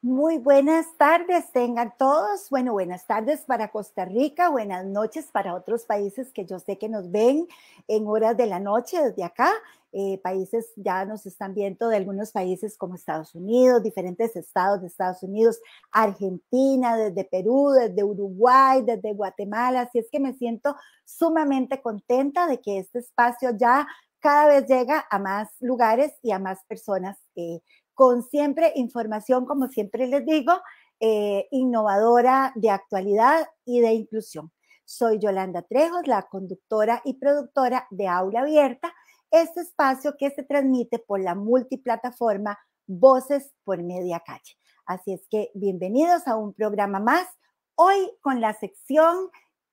Muy buenas tardes, tengan todos. Bueno, buenas tardes para Costa Rica, buenas noches para otros países que yo sé que nos ven en horas de la noche desde acá. Eh, países ya nos están viendo de algunos países como Estados Unidos, diferentes estados de Estados Unidos, Argentina, desde Perú, desde Uruguay, desde Guatemala. Así es que me siento sumamente contenta de que este espacio ya cada vez llega a más lugares y a más personas eh, con siempre información, como siempre les digo, eh, innovadora de actualidad y de inclusión. Soy Yolanda Trejos, la conductora y productora de Aula Abierta, este espacio que se transmite por la multiplataforma Voces por Media Calle. Así es que bienvenidos a un programa más, hoy con la sección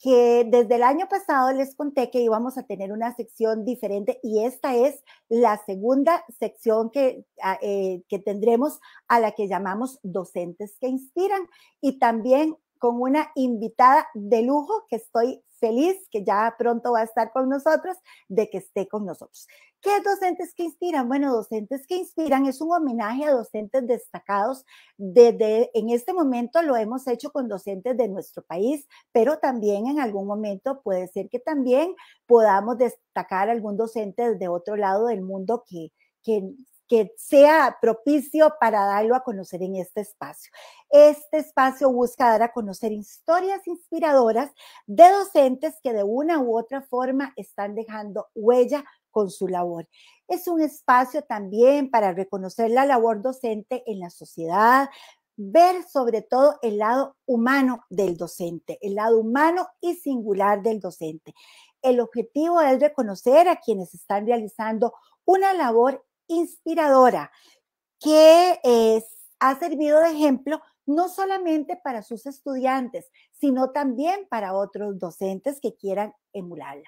que desde el año pasado les conté que íbamos a tener una sección diferente y esta es la segunda sección que, ah, eh, que tendremos a la que llamamos docentes que inspiran y también con una invitada de lujo que estoy feliz, que ya pronto va a estar con nosotros, de que esté con nosotros. ¿Qué docentes que inspiran? Bueno, docentes que inspiran es un homenaje a docentes destacados. Desde en este momento lo hemos hecho con docentes de nuestro país, pero también en algún momento puede ser que también podamos destacar algún docente de otro lado del mundo que, que que sea propicio para darlo a conocer en este espacio. Este espacio busca dar a conocer historias inspiradoras de docentes que de una u otra forma están dejando huella con su labor. Es un espacio también para reconocer la labor docente en la sociedad, ver sobre todo el lado humano del docente, el lado humano y singular del docente. El objetivo es reconocer a quienes están realizando una labor inspiradora que eh, ha servido de ejemplo no solamente para sus estudiantes, sino también para otros docentes que quieran emularla.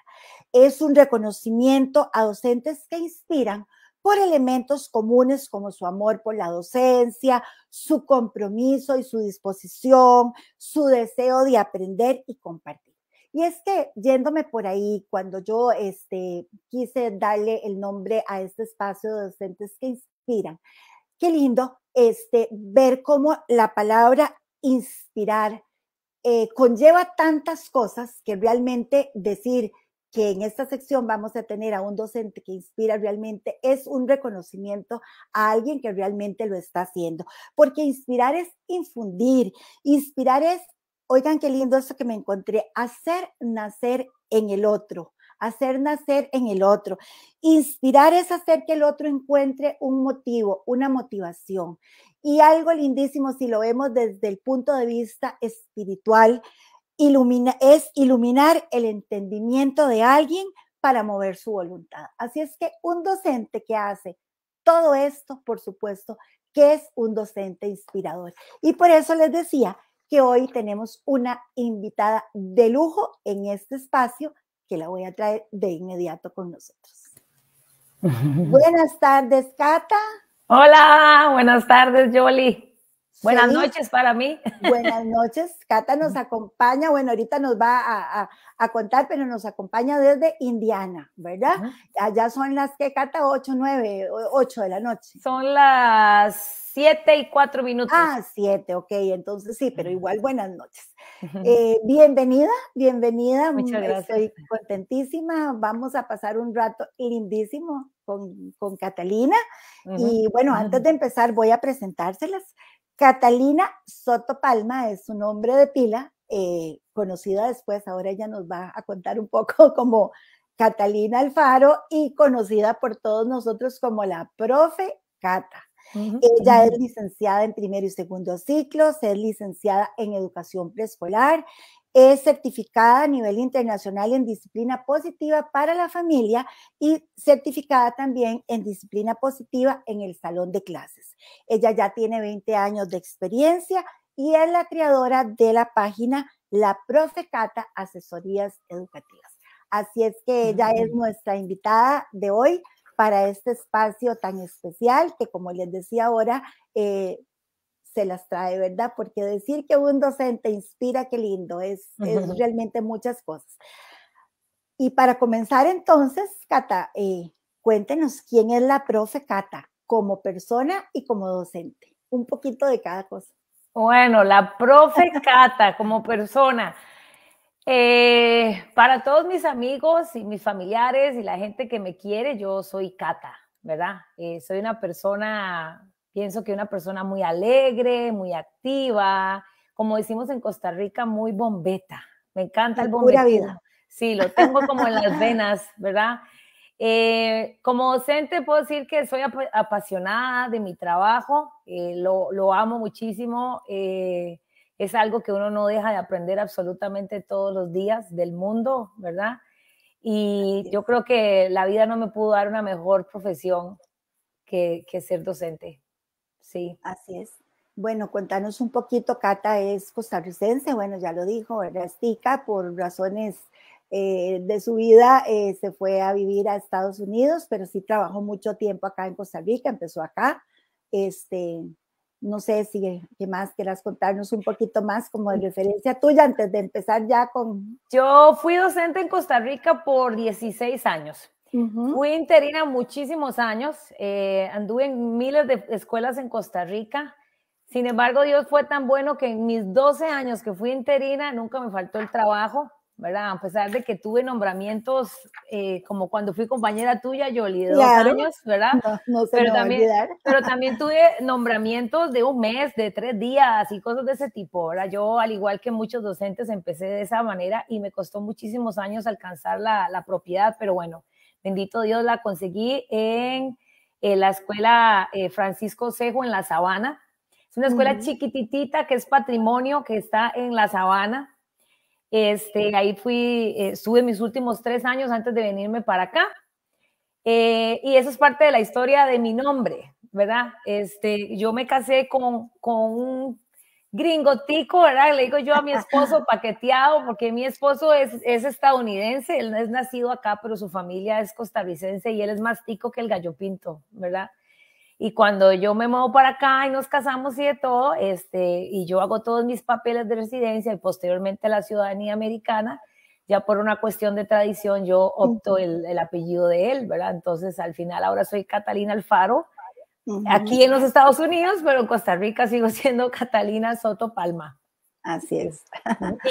Es un reconocimiento a docentes que inspiran por elementos comunes como su amor por la docencia, su compromiso y su disposición, su deseo de aprender y compartir. Y es que yéndome por ahí, cuando yo este, quise darle el nombre a este espacio de docentes que inspiran, qué lindo este, ver cómo la palabra inspirar eh, conlleva tantas cosas que realmente decir que en esta sección vamos a tener a un docente que inspira realmente es un reconocimiento a alguien que realmente lo está haciendo, porque inspirar es infundir, inspirar es Oigan qué lindo esto que me encontré, hacer nacer en el otro, hacer nacer en el otro. Inspirar es hacer que el otro encuentre un motivo, una motivación. Y algo lindísimo, si lo vemos desde el punto de vista espiritual, es iluminar el entendimiento de alguien para mover su voluntad. Así es que un docente que hace todo esto, por supuesto, que es un docente inspirador. Y por eso les decía que hoy tenemos una invitada de lujo en este espacio que la voy a traer de inmediato con nosotros. buenas tardes, Cata. Hola, buenas tardes, Jolie. Buenas noches para mí. Buenas noches. Cata nos acompaña, bueno, ahorita nos va a, contar, pero nos acompaña desde Indiana, ¿verdad? Allá son las que, Cata, 8, 9, 8 de la noche. Son las 7 y 4 minutos. Ah, 7, ok, entonces sí, pero igual buenas noches. Eh, bienvenida, bienvenida. Muchas mm, gracias. Estoy contentísima. Vamos a pasar un rato lindísimo con, con Catalina. Y bueno, antes de empezar, voy a presentárselas. Catalina Soto Palma es su nombre de pila, eh, conocida después, ahora ella nos va a contar un poco como Catalina Alfaro y conocida por todos nosotros como la profe Cata. Ella es licenciada en primero y segundo ciclos, es licenciada en educación preescolar, es certificada a nivel internacional en disciplina positiva para la familia y certificada también en disciplina positiva en el salón de clases. Ella ya tiene 20 años de experiencia y es la creadora de la página La Profecata Asesorías Educativas. Así es que ella es nuestra invitada de hoy para este espacio tan especial que, como les decía ahora, eh, se las trae, ¿verdad? Porque decir que un docente inspira, qué lindo, es, realmente muchas cosas. Y para comenzar entonces, Cata, eh, cuéntenos quién es la profe Cata como persona y como docente. Un poquito de cada cosa. Bueno, la profe Cata como persona. Eh, para todos mis amigos y mis familiares y la gente que me quiere, yo soy Cata, ¿verdad? Eh, soy una persona Pienso que una persona muy alegre, muy activa, como decimos en Costa Rica, muy bombeta. Me encanta el bombeta. vida. Sí, lo tengo como en las venas, ¿verdad? Eh, como docente puedo decir que soy apasionada de mi trabajo, eh, lo, amo muchísimo, eh, es algo que uno no deja de aprender absolutamente todos los días del mundo, ¿verdad? Y yo creo que la vida no me pudo dar una mejor profesión que ser docente. Sí. Así es. Bueno, cuéntanos un poquito, Cata es costarricense, bueno, ya lo dijo, Era estica por razones eh, de su vida eh, se fue a vivir a Estados Unidos, pero sí trabajó mucho tiempo acá en Costa Rica, empezó acá. Este, no sé si qué más quieras contarnos un poquito más como de referencia tuya antes de empezar ya con... Yo fui docente en Costa Rica por 16 años. Fui interina muchísimos años, eh, anduve en miles de escuelas en Costa Rica. Sin embargo, Dios fue tan bueno que en mis 12 años que fui interina nunca me faltó el trabajo, ¿verdad? A pesar de que tuve nombramientos eh, como cuando fui compañera tuya, yo de dos años, ¿verdad? No, pero, también, tuve nombramientos de un mes, de tres días y cosas de ese tipo, ¿verdad? Yo, al igual que muchos docentes, empecé de esa manera y me costó muchísimos años alcanzar la propiedad, pero bueno, bendito Dios, la conseguí en la escuela eh, Francisco Sejo en La Sabana. Es una escuela chiquitita chiquititita que es patrimonio, que está en La Sabana. Este, ahí fui, eh, estuve mis últimos tres años antes de venirme para acá. Eh, y eso es parte de la historia de mi nombre, ¿verdad? Este, yo me casé con, con un gringotico, ¿verdad? Le digo yo a mi esposo paqueteado, porque mi esposo es, es estadounidense, él no es nacido acá, pero su familia es costarricense y él es más tico que el gallo pinto, ¿verdad? Y cuando yo me muevo para acá y nos casamos y de todo, este, y yo hago todos mis papeles de residencia y posteriormente la ciudadanía americana, ya por una cuestión de tradición yo opto el, el apellido de él, ¿verdad? Entonces al final ahora soy Catalina Alfaro, aquí en los Estados Unidos, pero en Costa Rica sigo siendo Catalina Soto Palma. Así es.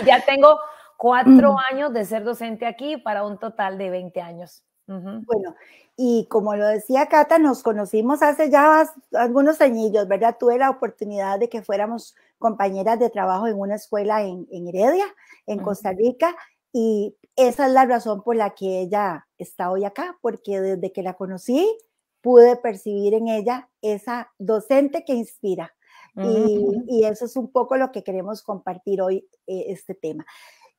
Y ya tengo cuatro años de ser docente aquí para un total de 20 años. Bueno, y como lo decía Cata, nos conocimos hace ya algunos añillos, ¿verdad? Tuve la oportunidad de que fuéramos compañeras de trabajo en una escuela en, en Heredia, en Costa Rica, y esa es la razón por la que ella está hoy acá, porque desde que la conocí, pude percibir en ella esa docente que inspira. y, eso es un poco lo que queremos compartir hoy, eh, este tema.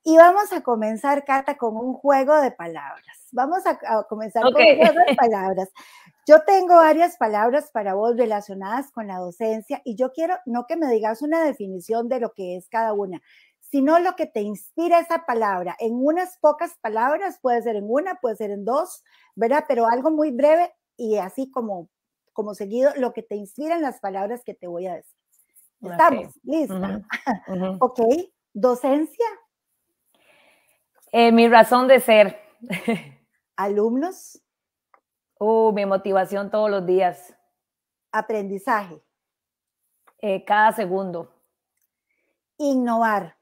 Y vamos a comenzar, Cata, con un juego de palabras. Vamos a, comenzar con un juego de palabras. Yo tengo varias palabras para vos relacionadas con la docencia y yo quiero no que me digas una definición de lo que es cada una, sino lo que te inspira esa palabra. En unas pocas palabras, puede ser en una, puede ser en dos, ¿verdad? Pero algo muy breve y así como, como seguido lo que te inspiran las palabras que te voy a decir. Estamos, ¿Listo? Ok, docencia. Eh, mi razón de ser. Alumnos. Uh, mi motivación todos los días. Aprendizaje. Eh, cada segundo. Innovar.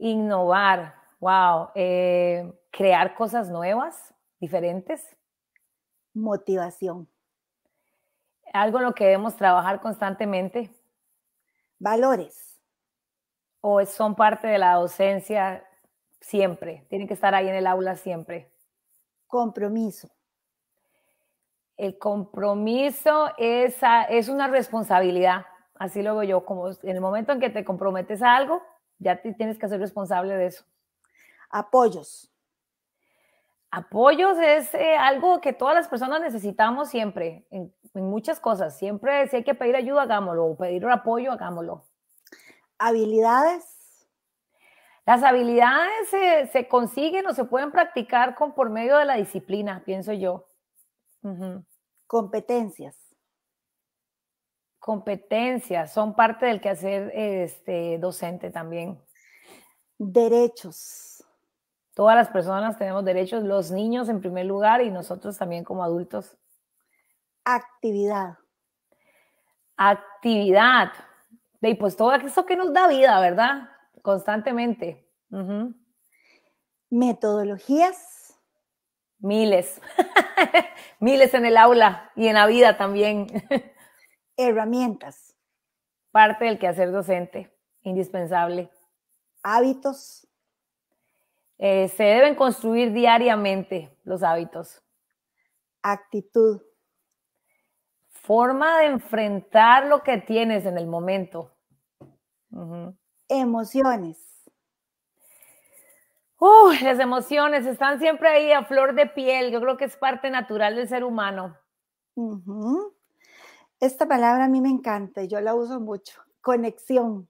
Innovar, wow. Eh, crear cosas nuevas, diferentes motivación. Algo en lo que debemos trabajar constantemente. Valores. O son parte de la docencia siempre, tienen que estar ahí en el aula siempre. Compromiso. El compromiso es, es una responsabilidad, así lo veo yo, como en el momento en que te comprometes a algo, ya te tienes que ser responsable de eso. Apoyos. Apoyos es eh, algo que todas las personas necesitamos siempre, en, muchas cosas. Siempre si hay que pedir ayuda, hagámoslo, o pedir apoyo, hagámoslo. ¿Habilidades? Las habilidades se consiguen o se pueden practicar con, por medio de la disciplina, pienso yo. Competencias. Competencias son parte del quehacer este, docente también. Derechos. Todas las personas tenemos derechos, los niños en primer lugar y nosotros también como adultos. Actividad. Actividad. Y pues todo eso que nos da vida, ¿verdad? Constantemente. Metodologías. Miles. Miles en el aula y en la vida también. Herramientas. Parte del quehacer docente, indispensable. Hábitos. Eh, se deben construir diariamente los hábitos. Actitud. Forma de enfrentar lo que tienes en el momento. Emociones. Uh, las emociones están siempre ahí a flor de piel. Yo creo que es parte natural del ser humano. Esta palabra a mí me encanta y yo la uso mucho. Conexión.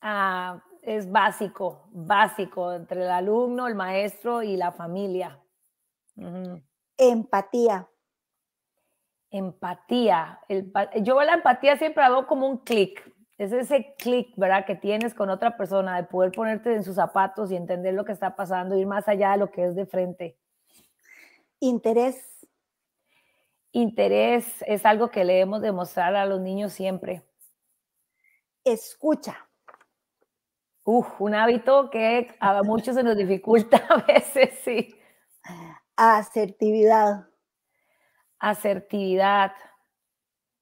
Ah, es básico, básico entre el alumno, el maestro y la familia. Empatía. Empatía. El, yo la empatía siempre hago como un clic. Es ese clic, ¿verdad? Que tienes con otra persona de poder ponerte en sus zapatos y entender lo que está pasando, ir más allá de lo que es de frente. Interés. Interés es algo que le debemos demostrar a los niños siempre. Escucha un hábito que a muchos se nos dificulta a veces, sí. Asertividad. Asertividad.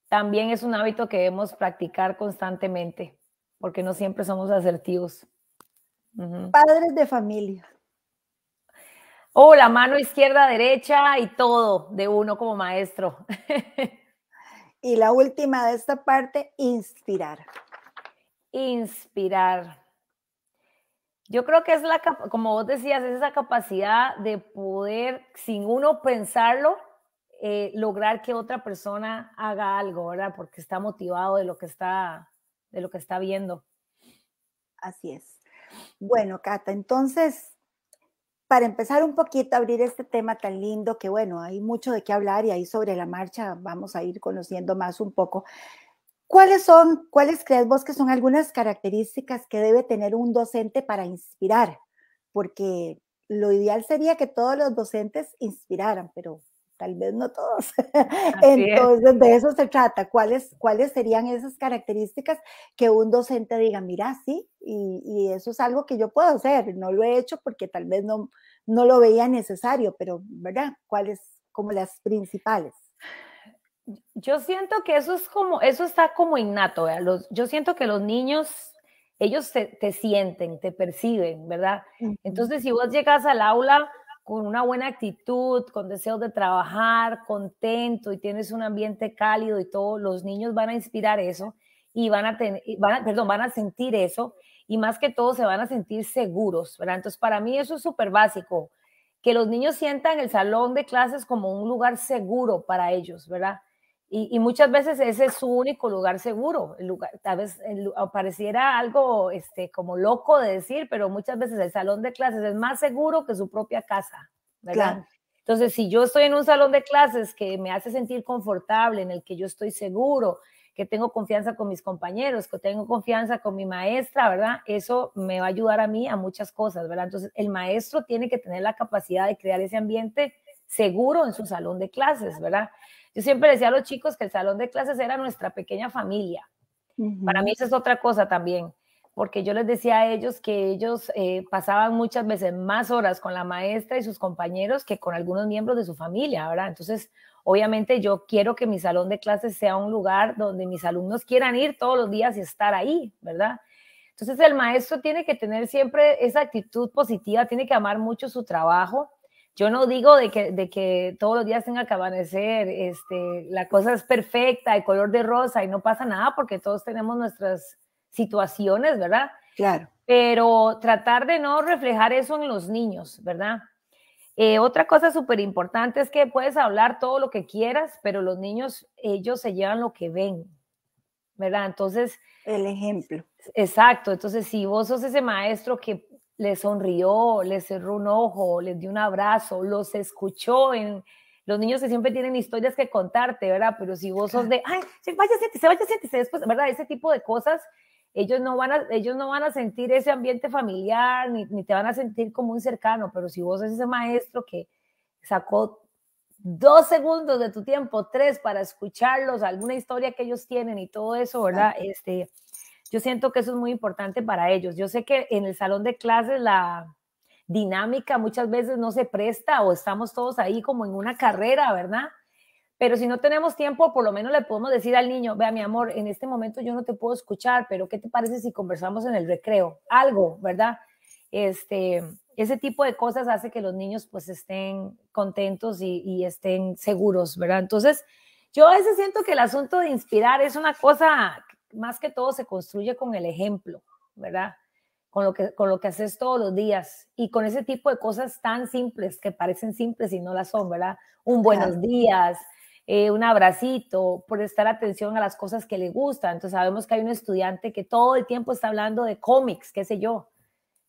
También es un hábito que debemos practicar constantemente, porque no siempre somos asertivos. Padres de familia. Oh, la mano izquierda, derecha y todo de uno como maestro. y la última de esta parte, inspirar. Inspirar. Yo creo que es la, como vos decías, es esa capacidad de poder, sin uno pensarlo, eh, lograr que otra persona haga algo, ¿verdad? Porque está motivado de lo que está, de lo que está viendo. Así es. Bueno, Cata, entonces, para empezar un poquito a abrir este tema tan lindo, que bueno, hay mucho de qué hablar y ahí sobre la marcha vamos a ir conociendo más un poco. ¿Cuáles son, cuáles crees vos que son algunas características que debe tener un docente para inspirar? Porque lo ideal sería que todos los docentes inspiraran, pero tal vez no todos. Entonces, de eso se trata. ¿Cuáles, ¿Cuáles serían esas características que un docente diga, mira, sí, y, y, eso es algo que yo puedo hacer? No lo he hecho porque tal vez no, no lo veía necesario, pero, ¿verdad? ¿Cuáles como las principales? yo siento que eso es como, eso está como innato, yo siento que los niños, ellos te, sienten, te perciben, ¿verdad? Entonces, si vos llegas al aula con una buena actitud, con deseos de trabajar, contento y tienes un ambiente cálido y todo, los niños van a inspirar eso y van a tener, perdón, van a sentir eso y más que todo se van a sentir seguros, ¿verdad? Entonces, para mí eso es súper básico, que los niños sientan el salón de clases como un lugar seguro para ellos, ¿verdad? Y, muchas veces ese es su único lugar seguro. El lugar, tal vez apareciera pareciera algo este, como loco de decir, pero muchas veces el salón de clases es más seguro que su propia casa. ¿verdad? Entonces, si yo estoy en un salón de clases que me hace sentir confortable, en el que yo estoy seguro, que tengo confianza con mis compañeros, que tengo confianza con mi maestra, ¿verdad? Eso me va a ayudar a mí a muchas cosas, ¿verdad? Entonces, el maestro tiene que tener la capacidad de crear ese ambiente seguro en su salón de clases, ¿verdad? Yo siempre decía a los chicos que el salón de clases era nuestra pequeña familia. Para mí eso es otra cosa también, porque yo les decía a ellos que ellos eh, pasaban muchas veces más horas con la maestra y sus compañeros que con algunos miembros de su familia, ¿verdad? Entonces, obviamente yo quiero que mi salón de clases sea un lugar donde mis alumnos quieran ir todos los días y estar ahí, ¿verdad? Entonces el maestro tiene que tener siempre esa actitud positiva, tiene que amar mucho su trabajo yo no digo de que, de que todos los días tenga que amanecer, este, la cosa es perfecta, de color de rosa y no pasa nada porque todos tenemos nuestras situaciones, ¿verdad? Claro. Pero tratar de no reflejar eso en los niños, ¿verdad? Eh, otra cosa súper importante es que puedes hablar todo lo que quieras, pero los niños, ellos se llevan lo que ven, ¿verdad? Entonces... El ejemplo. Exacto, entonces si vos sos ese maestro que les sonrió, les cerró un ojo, les dio un abrazo, los escuchó en, los niños que siempre tienen historias que contarte, ¿verdad? Pero si vos sos de, ay, vaya, se vaya, se después, ¿verdad? Ese tipo de cosas, ellos no van a, ellos no van a sentir ese ambiente familiar, ni, te van a sentir como un cercano, pero si vos sos ese maestro que sacó dos segundos de tu tiempo, tres, para escucharlos, alguna historia que ellos tienen y todo eso, ¿verdad? Este, yo siento que eso es muy importante para ellos. Yo sé que en el salón de clases la dinámica muchas veces no se presta o estamos todos ahí como en una carrera, ¿verdad? Pero si no tenemos tiempo, por lo menos le podemos decir al niño, vea mi amor, en este momento yo no te puedo escuchar, pero ¿qué te parece si conversamos en el recreo? Algo, ¿verdad? Este, ese tipo de cosas hace que los niños pues estén contentos y, y estén seguros, ¿verdad? Entonces, yo a veces siento que el asunto de inspirar es una cosa más que todo se construye con el ejemplo, ¿verdad? Con lo, que, con lo que haces todos los días y con ese tipo de cosas tan simples que parecen simples y no las son, ¿verdad? Un buenos días, eh, un abracito, prestar atención a las cosas que le gustan. Entonces sabemos que hay un estudiante que todo el tiempo está hablando de cómics, qué sé yo.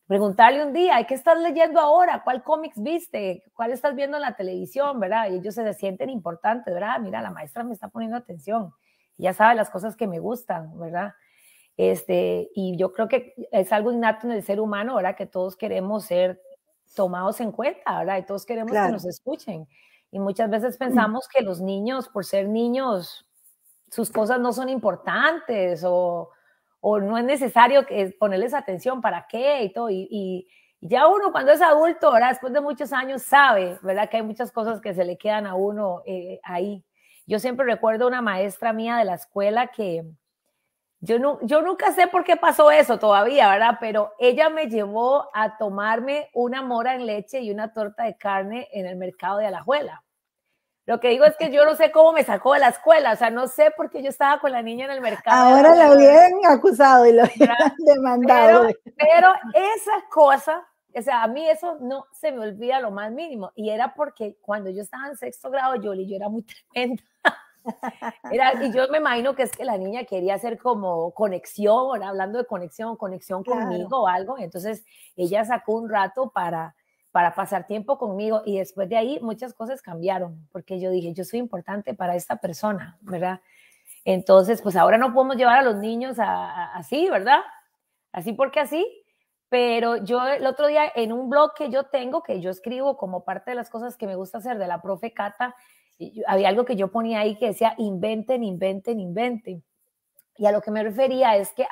Preguntarle un día, ¿qué estás leyendo ahora? ¿Cuál cómics viste? ¿Cuál estás viendo en la televisión? ¿Verdad? Y ellos se sienten importantes, ¿verdad? Ah, mira, la maestra me está poniendo atención ya sabe las cosas que me gustan, ¿verdad? Este, y yo creo que es algo innato en el ser humano, ¿verdad? Que todos queremos ser tomados en cuenta, ¿verdad? Y todos queremos que nos escuchen. Y muchas veces mm. pensamos que los niños, por ser niños, sus cosas no son importantes o, no es necesario que, ponerles atención para qué y todo. Y, ya uno cuando es adulto, ahora Después de muchos años sabe, ¿verdad? Que hay muchas cosas que se le quedan a uno eh, ahí yo siempre recuerdo una maestra mía de la escuela que yo, no, yo nunca sé por qué pasó eso todavía, ¿verdad? Pero ella me llevó a tomarme una mora en leche y una torta de carne en el mercado de Alajuela. Lo que digo es que yo no sé cómo me sacó de la escuela, o sea, no sé por qué yo estaba con la niña en el mercado. Ahora la hubieran acusado y lo hubieran demandado. Pero, pero, esa cosa o sea, a mí eso no se me olvida lo más mínimo. Y era porque cuando yo estaba en sexto grado, Yoli, yo era muy tremenda. Era, y yo me imagino que es que la niña quería hacer como conexión, hablando de conexión, conexión conmigo o algo. Entonces ella sacó un rato para, para pasar tiempo conmigo y después de ahí muchas cosas cambiaron porque yo dije, yo soy importante para esta persona, ¿verdad? Entonces, pues ahora no podemos llevar a los niños así, ¿verdad? Así porque así, pero yo el otro día en un blog que yo tengo, que yo escribo como parte de las cosas que me gusta hacer de la profe Cata, había algo que yo ponía ahí que decía inventen, inventen, inventen. Y a lo que me refería es que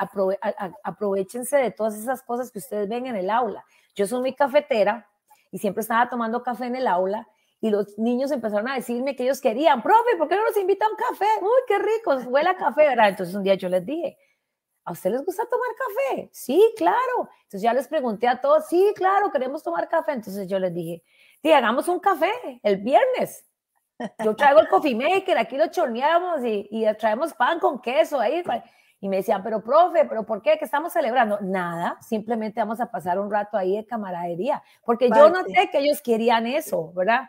aprovechense de todas esas cosas que ustedes ven en el aula. Yo soy muy cafetera y siempre estaba tomando café en el aula y los niños empezaron a decirme que ellos querían, profe, ¿por qué no nos invita a un café? Uy, qué rico, huele a café, ¿verdad? Entonces un día yo les dije, ¿a usted les gusta tomar café? Sí, claro. Entonces ya les pregunté a todos, sí, claro, queremos tomar café. Entonces yo les dije, sí, hagamos un café el viernes. Yo traigo el coffee maker, aquí lo chorneamos y, traemos pan con queso ahí. Y me decían, pero profe, ¿pero por qué? ¿Qué estamos celebrando? Nada, simplemente vamos a pasar un rato ahí de camaradería, porque yo yo noté que ellos querían eso, ¿verdad?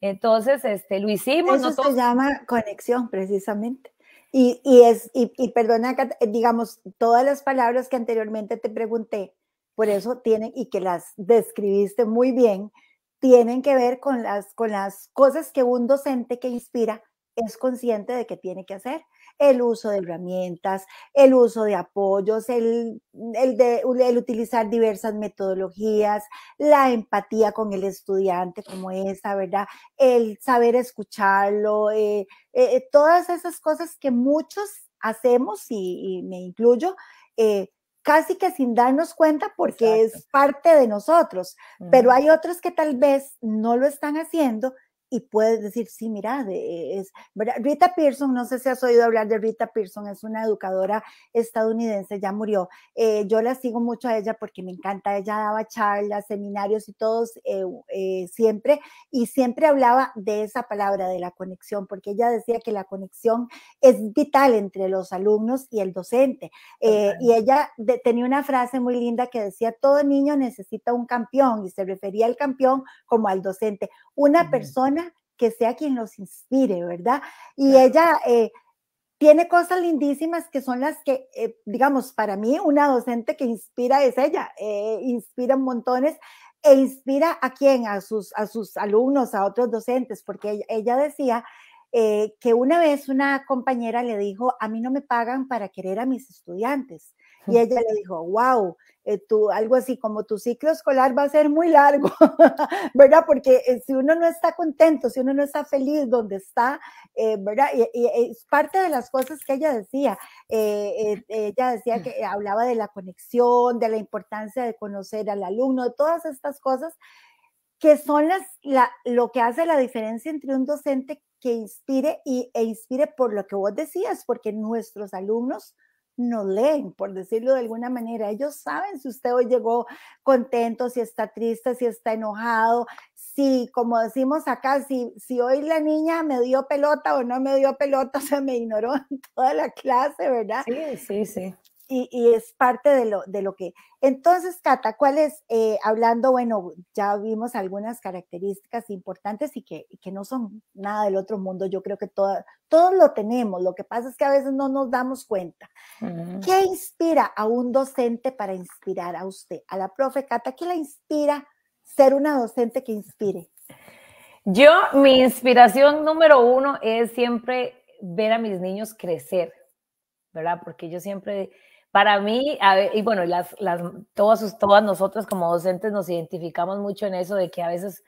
Entonces, este, lo hicimos. Eso se llama conexión, precisamente. Y, y es, y, y perdona, eh, digamos, todas las palabras que anteriormente te pregunté, por eso tienen, y que las describiste muy bien, tienen que ver con las, con las cosas que un docente que inspira es consciente de que tiene que hacer el uso de herramientas, el uso de apoyos, el, el utilizar diversas metodologías, la empatía con el estudiante como esa, ¿verdad? El saber escucharlo, eh, eh, eh, todas esas cosas que muchos hacemos y, me incluyo. casi que sin darnos cuenta porque es parte de nosotros, pero hay otros que tal vez no lo están haciendo y puedes decir, sí, mira, es, Rita Pearson, no sé si has oído hablar de Rita Pearson, es una educadora estadounidense, ya murió. Eh, yo la sigo mucho a ella porque me encanta, ella daba charlas, seminarios y todos eh, eh, siempre, y siempre hablaba de esa palabra, de la conexión, porque ella decía que la conexión es vital entre los alumnos y el docente. y ella tenía una frase muy linda que decía, todo niño necesita un campeón, y se refería al campeón como al docente, una persona que sea quien los inspire, ¿verdad? Y ella eh, tiene cosas lindísimas que son las que, eh, digamos, para mí una docente que inspira es ella, eh, inspira montones e inspira a quién, a sus, a sus alumnos, a otros docentes, porque ella, decía eh, que una vez una compañera le dijo, a mí no me pagan para querer a mis estudiantes, y ella le dijo, wow, eh, tú, algo así como tu ciclo escolar va a ser muy largo, ¿verdad? Porque eh, si uno no está contento, si uno no está feliz donde está, eh, ¿verdad? Y, y, es parte de las cosas que ella decía. ella decía mm. que hablaba de la conexión, de la importancia de conocer al alumno, de todas estas cosas que son las, la, lo que hace la diferencia entre un docente que inspire y, e inspire por lo que vos decías, porque nuestros alumnos no leen, por decirlo de alguna manera. Ellos saben si usted hoy llegó contento, si está triste, si está enojado, si, como decimos acá, si, si hoy la niña me dio pelota o no me dio pelota, se me ignoró en toda la clase, ¿verdad? Sí, sí, sí y, es parte de lo, de lo que... Entonces, Cata, ¿cuál es, eh, hablando, bueno, ya vimos algunas características importantes y que, que, no son nada del otro mundo, yo creo que todo, todos lo tenemos, lo que pasa es que a veces no nos damos cuenta. ¿Qué inspira a un docente para inspirar a usted, a la profe Cata? ¿Qué la inspira ser una docente que inspire? Yo, mi inspiración número uno es siempre ver a mis niños crecer, ¿verdad? Porque yo siempre para mí, y bueno, las, todas, nosotras como docentes nos identificamos mucho en eso de que a veces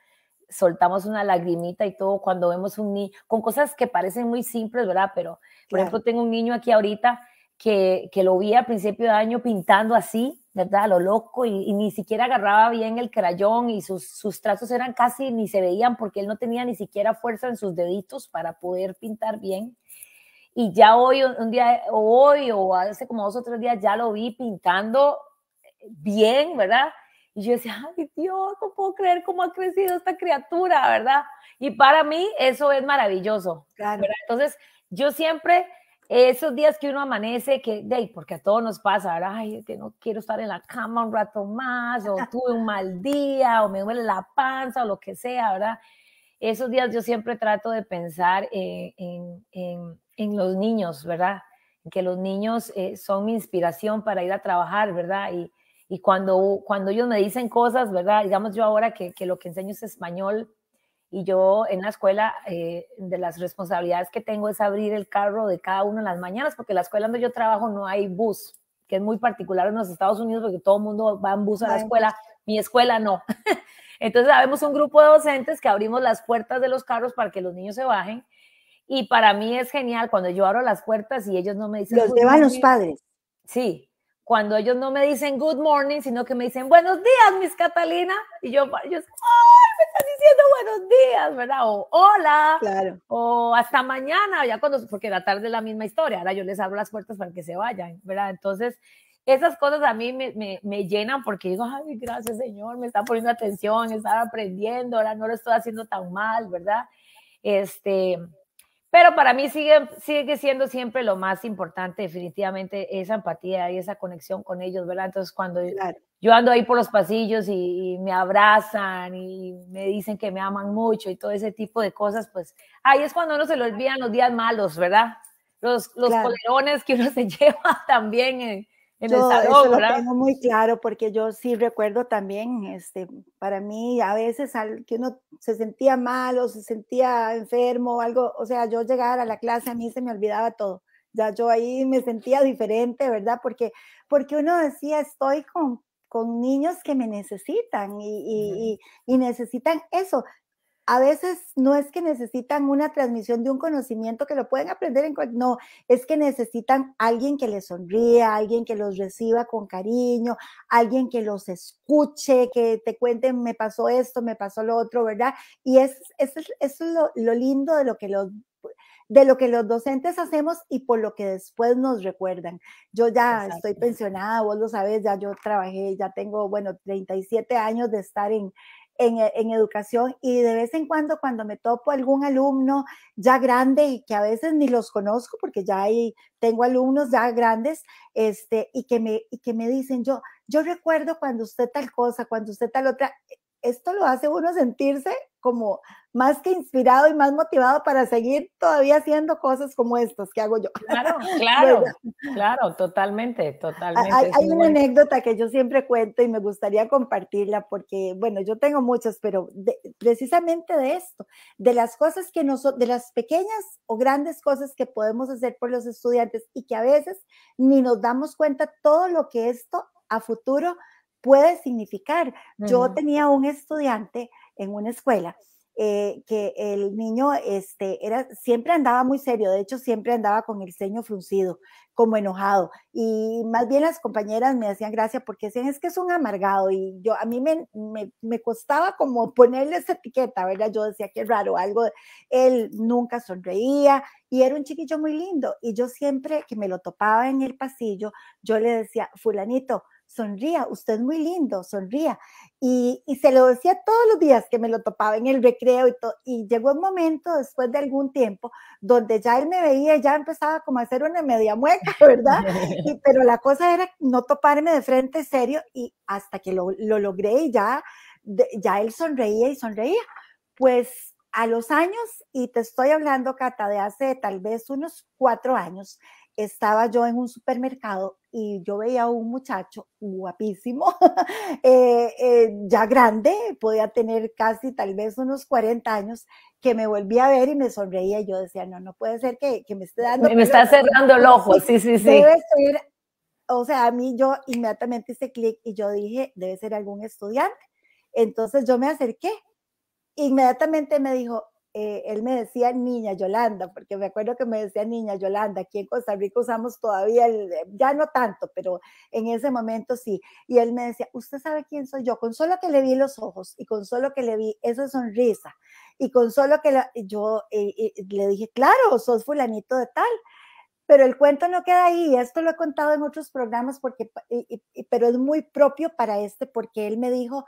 soltamos una lagrimita y todo cuando vemos un niño, con cosas que parecen muy simples, ¿verdad? Pero, por ejemplo, tengo un niño aquí ahorita que, lo vi a principio de año pintando así, ¿verdad? A lo loco y, ni siquiera agarraba bien el crayón y sus, sus trazos eran casi ni se veían porque él no tenía ni siquiera fuerza en sus deditos para poder pintar bien. Y ya hoy, un día, hoy o hace como dos o tres días, ya lo vi pintando eh, bien, ¿verdad? Y yo decía, ay Dios, no puedo creer cómo ha crecido esta criatura, ¿verdad? Y para mí eso es maravilloso. Entonces, yo siempre, esos días que uno amanece, que, de, porque a todos nos pasa, ¿verdad? Ay, que no quiero estar en la cama un rato más, o tuve un mal día, o me duele la panza, o lo que sea, ¿verdad? Esos días yo siempre trato de pensar eh, en en los niños, ¿verdad? Que los niños eh, son mi inspiración para ir a trabajar, ¿verdad? Y, y, cuando, cuando ellos me dicen cosas, ¿verdad? Digamos yo ahora que, que lo que enseño es español y yo en la escuela, eh, de las responsabilidades que tengo es abrir el carro de cada uno en las mañanas, porque en la escuela donde yo trabajo no hay bus, que es muy particular en los Estados Unidos porque todo el mundo va en bus a la escuela, mi escuela no. Entonces, sabemos un grupo de docentes que abrimos las puertas de los carros para que los niños se bajen y para mí es genial cuando yo abro las puertas y ellos no me dicen. Los llevan los padres. Sí, cuando ellos no me dicen good morning, sino que me dicen buenos días, mis Catalina. Y yo, ellos ¡ay! Me están diciendo buenos días, ¿verdad? O hola. Claro. O hasta mañana, ya cuando, porque la tarde es la misma historia. Ahora yo les abro las puertas para que se vayan, ¿verdad? Entonces, esas cosas a mí me, me llenan porque digo, ay, gracias, Señor, me está poniendo atención, estaba aprendiendo, ahora no lo estoy haciendo tan mal, ¿verdad? Este. Pero para mí sigue, sigue siendo siempre lo más importante, definitivamente, esa empatía y esa conexión con ellos, ¿verdad? Entonces, cuando yo ando ahí por los pasillos y, me abrazan y me dicen que me aman mucho y todo ese tipo de cosas, pues ahí es cuando uno se le olvidan los días malos, ¿verdad? Los, los colerones que uno se lleva también en, en yo lo tengo muy claro porque yo sí recuerdo también, este, para mí a veces al, que uno se sentía mal o se sentía enfermo o algo, o sea, yo llegar a la clase a mí se me olvidaba todo. Ya yo ahí me sentía diferente, ¿verdad? Porque, porque uno decía, estoy con, con niños que me necesitan y, y, y necesitan eso a veces no es que necesitan una transmisión de un conocimiento que lo pueden aprender en no, es que necesitan alguien que les sonría, alguien que los reciba con cariño, alguien que los escuche, que te cuenten me pasó esto, me pasó lo otro, ¿verdad? Y es, es, es lo, lindo de lo que los de lo que los docentes hacemos y por lo que después nos recuerdan. Yo ya estoy pensionada, vos lo sabes, ya yo trabajé, ya tengo, bueno, 37 años de estar en, eh, en, educación y de vez en cuando cuando me topo algún alumno ya grande y que a veces ni los conozco porque ya ahí tengo alumnos ya grandes este, y, que me, que me dicen yo, yo recuerdo cuando usted tal cosa, cuando usted tal otra, e, esto lo hace uno sentirse como más que inspirado y más motivado para seguir todavía haciendo cosas como estas que hago yo. Claro, claro, claro, totalmente, totalmente. Ah, hay, una anécdota que yo siempre cuento y me gustaría compartirla porque, bueno, yo tengo muchas, pero precisamente de esto, de las cosas que nosotros, de las pequeñas o grandes cosas que podemos hacer por los estudiantes y que a veces ni nos damos cuenta todo lo que esto a futuro puede significar. Yo tenía un estudiante en una escuela, eh, que el niño este, era, siempre andaba muy serio, de hecho siempre andaba con el ceño fruncido, como enojado. Y más bien las compañeras me hacían gracia porque decían, es que es un amargado. Y yo, a mí me, me, costaba como ponerle esa etiqueta, ¿verdad? Yo decía, es raro, algo. Él nunca sonreía y era un chiquillo muy lindo. Y yo siempre que me lo topaba en el pasillo, yo le decía, fulanito, sonría, usted es muy lindo, sonría. Y, se lo decía todos los días que me lo topaba en el recreo y Y llegó un momento después de algún tiempo donde ya él me veía, ya empezaba como a hacer una media mueca, ¿verdad? pero la cosa era no toparme de frente serio y hasta que lo, logré y ya, ya él sonreía y sonreía. Pues a los años, y te estoy hablando, Cata, de hace tal vez unos cuatro años, estaba yo en un supermercado y yo veía a un muchacho guapísimo, eh, eh, ya grande, podía tener casi tal vez unos 40 años, que me volví a ver y me sonreía y yo decía, no, no puede ser que, me esté dando... Me, está cerrando el ojo, sí, sí, sí. Debe ser, o sea, a mí yo inmediatamente hice clic y yo dije, debe ser algún estudiante. Entonces yo me acerqué, inmediatamente me dijo, eh, él me decía niña Yolanda, porque me acuerdo que me decía niña Yolanda, aquí en Costa Rica usamos todavía, el, eh, ya no tanto, pero en ese momento sí. Y él me decía, usted sabe quién soy yo, con solo que le vi los ojos y con solo que le vi esa sonrisa y con solo que yo le dije, claro, sos fulanito de tal. Pero el cuento no queda ahí, esto lo he contado en otros programas, porque, pero es muy propio para este, porque él me dijo,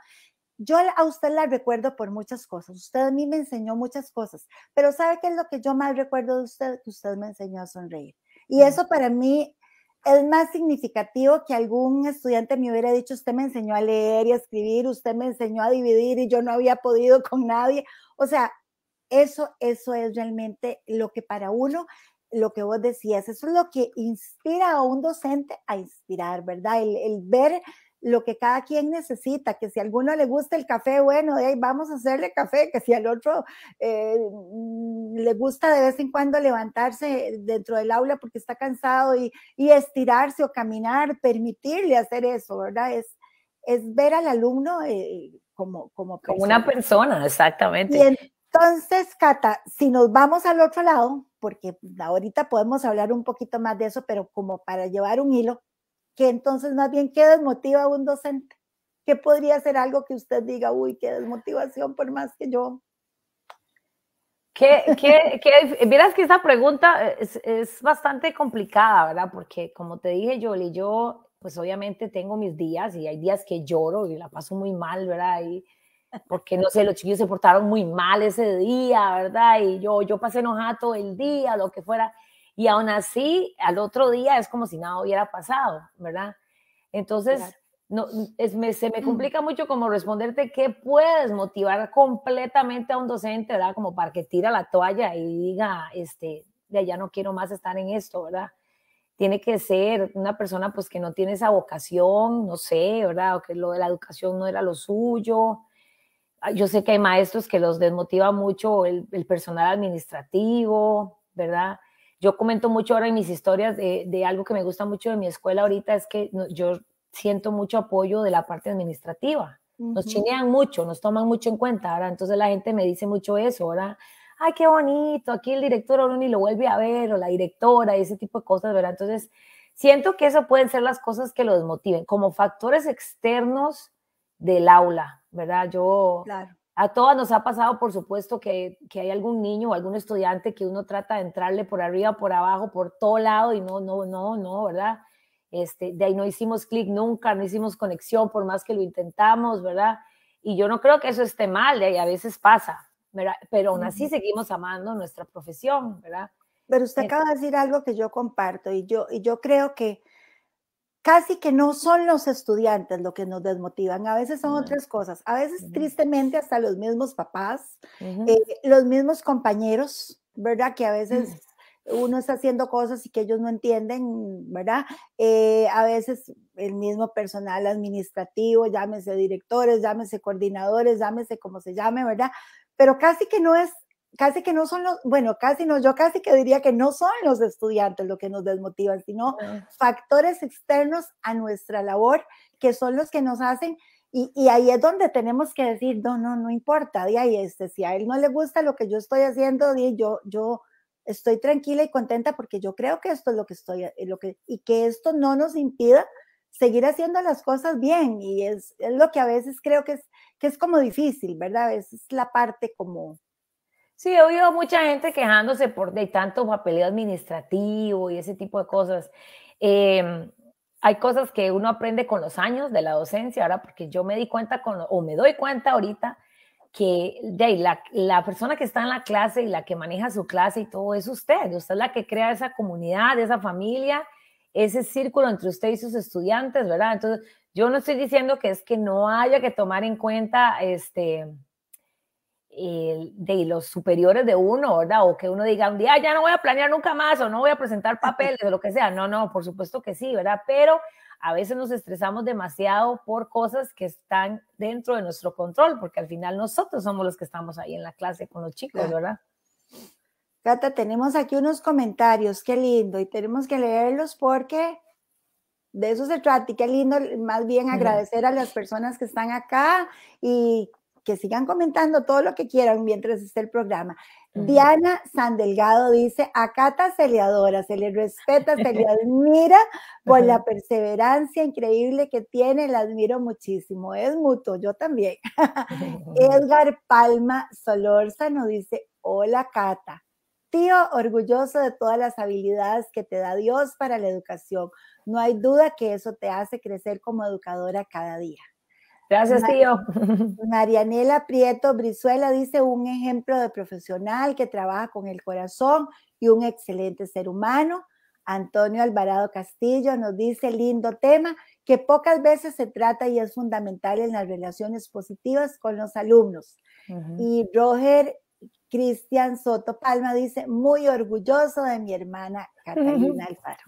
yo a usted la recuerdo por muchas cosas. Usted a mí me enseñó muchas cosas, pero ¿sabe qué es lo que yo más recuerdo de usted? usted me enseñó a sonreír. Y eso para mí es más significativo que algún estudiante me hubiera dicho, usted me enseñó a leer y a escribir, usted me enseñó a dividir y yo no había podido con nadie. O sea, eso, eso es realmente lo que para uno, lo que vos decías, eso es lo que inspira a un docente a inspirar, ¿verdad? el ver lo que cada quien necesita, que si a alguno le gusta el café, bueno, vamos a hacerle café, que si al otro eh, mm, le gusta de vez en cuando levantarse dentro del aula porque está cansado y, estirarse o caminar, permitirle hacer eso, ¿verdad? Es, es ver al alumno eh, como, como, persona. como una persona, exactamente. Y entonces, Cata, si nos vamos al otro lado, porque ahorita podemos hablar un poquito más de eso, pero como para llevar un hilo, que entonces más bien, ¿qué desmotiva a un docente? ¿Qué podría ser algo que usted diga, uy, qué desmotivación, por más que yo? ¿Qué, qué, qué miras que esa pregunta es, es, bastante complicada, ¿verdad? Porque como te dije, Jolie yo pues obviamente tengo mis días y hay días que lloro y la paso muy mal, ¿verdad? Y, porque no sé, los chicos se portaron muy mal ese día, ¿verdad? Y yo, yo pasé enojado todo el día, lo que fuera. Y aún así, al otro día es como si nada hubiera pasado, ¿verdad? Entonces, no, es, me, se me mm. complica mucho como responderte que puedes motivar completamente a un docente, ¿verdad? Como para que tira la toalla y diga, este, de ya no quiero más estar en esto, ¿verdad? Tiene que ser una persona pues que no tiene esa vocación, no sé, ¿verdad? O que lo de la educación no era lo suyo. Ah, yo sé que hay maestros que los desmotiva mucho el, el personal administrativo, ¿verdad? Yo comento mucho ahora en mis historias de, de algo que me gusta mucho de mi escuela ahorita, es que yo siento mucho apoyo de la parte administrativa. Nos chinean mucho, nos toman mucho en cuenta. Ahora, entonces la gente me dice mucho eso. Ahora, ay, qué bonito, aquí el director ahora ni lo vuelve a ver, o la directora, y ese tipo de cosas, ¿verdad? Entonces, siento que eso pueden ser las cosas que lo desmotiven, como factores externos del aula, ¿verdad? Yo claro. A todas nos ha pasado, por supuesto, que, que, hay algún niño o algún estudiante que uno trata de entrarle por arriba, por abajo, por todo lado y no, no, no, no, ¿verdad? Este, de ahí no hicimos clic nunca, no hicimos conexión por más que lo intentamos, ¿verdad? Y yo no creo que eso esté mal, de ¿eh? ahí a veces pasa, ¿verdad? Pero aún así seguimos amando nuestra profesión, ¿verdad? Pero usted acaba este de decir algo que yo comparto y yo, y yo creo que casi que no son los estudiantes lo que nos desmotivan, a veces son otras cosas, a veces tristemente hasta los mismos papás, eh, los mismos compañeros, ¿verdad? Que a veces mm. uno está haciendo cosas y que ellos no entienden, ¿verdad? Eh, a veces el mismo personal administrativo, llámese directores, llámese coordinadores, llámese como se llame, ¿verdad? Pero casi que no es casi que no son los, bueno, casi no, yo casi que diría que no son los estudiantes lo que nos desmotivan, sino ah. factores externos a nuestra labor que son los que nos hacen y, ahí es donde tenemos que decir, no, no, no importa, de ahí este, si a él no le gusta lo que yo estoy haciendo, y yo, yo estoy tranquila y contenta porque yo creo que esto es lo que estoy, eh, lo que, y que esto no nos impida seguir haciendo las cosas bien. Y es, lo que a veces creo que es, que es como difícil, ¿verdad? Es, es la parte como, Sí, he oído mucha gente quejándose por de tanto papeleo administrativo y ese tipo de cosas. Em, hay cosas que uno aprende con los años de la docencia, ahora porque yo me di cuenta con, o me doy cuenta ahorita que de, la, la, persona que está en la clase y la que maneja su clase y todo es usted, usted es la que crea esa comunidad, esa familia, ese círculo entre usted y sus estudiantes, ¿verdad? Entonces, yo no estoy diciendo que es que no haya que tomar en cuenta este de los superiores de uno, ¿verdad? O que uno diga un día, ya no voy a planear nunca más o no voy a presentar papeles o lo que sea. No, no, por supuesto que sí, ¿verdad? Pero a veces nos estresamos demasiado por cosas que están dentro de nuestro control, porque al final nosotros somos los que estamos ahí en la clase con los chicos, ¿verdad? Gata, tenemos aquí unos comentarios, qué lindo, y tenemos que leerlos porque de eso se trata, y qué lindo más bien agradecer a las personas que están acá y que sigan comentando todo lo que quieran mientras esté el programa. Diana Sandelgado dice, a Cata se le adora, se le respeta, se le admira por la perseverancia increíble que tiene, la admiro muchísimo, es mutuo, yo también. Edgar Palma Solorza dice, hola Cata, tío orgulloso de todas las habilidades que te da Dios para la educación. No hay duda que eso te hace crecer como educadora cada día. Gracias, tío. Marianela Prieto Brizuela dice un ejemplo de profesional que trabaja con el corazón y un excelente ser humano. Antonio Alvarado Castillo nos dice lindo tema que pocas veces se trata y es fundamental en las relaciones positivas con los alumnos. Y Roger Cristian Soto Palma dice, muy orgulloso de mi hermana Catalina Alfaro.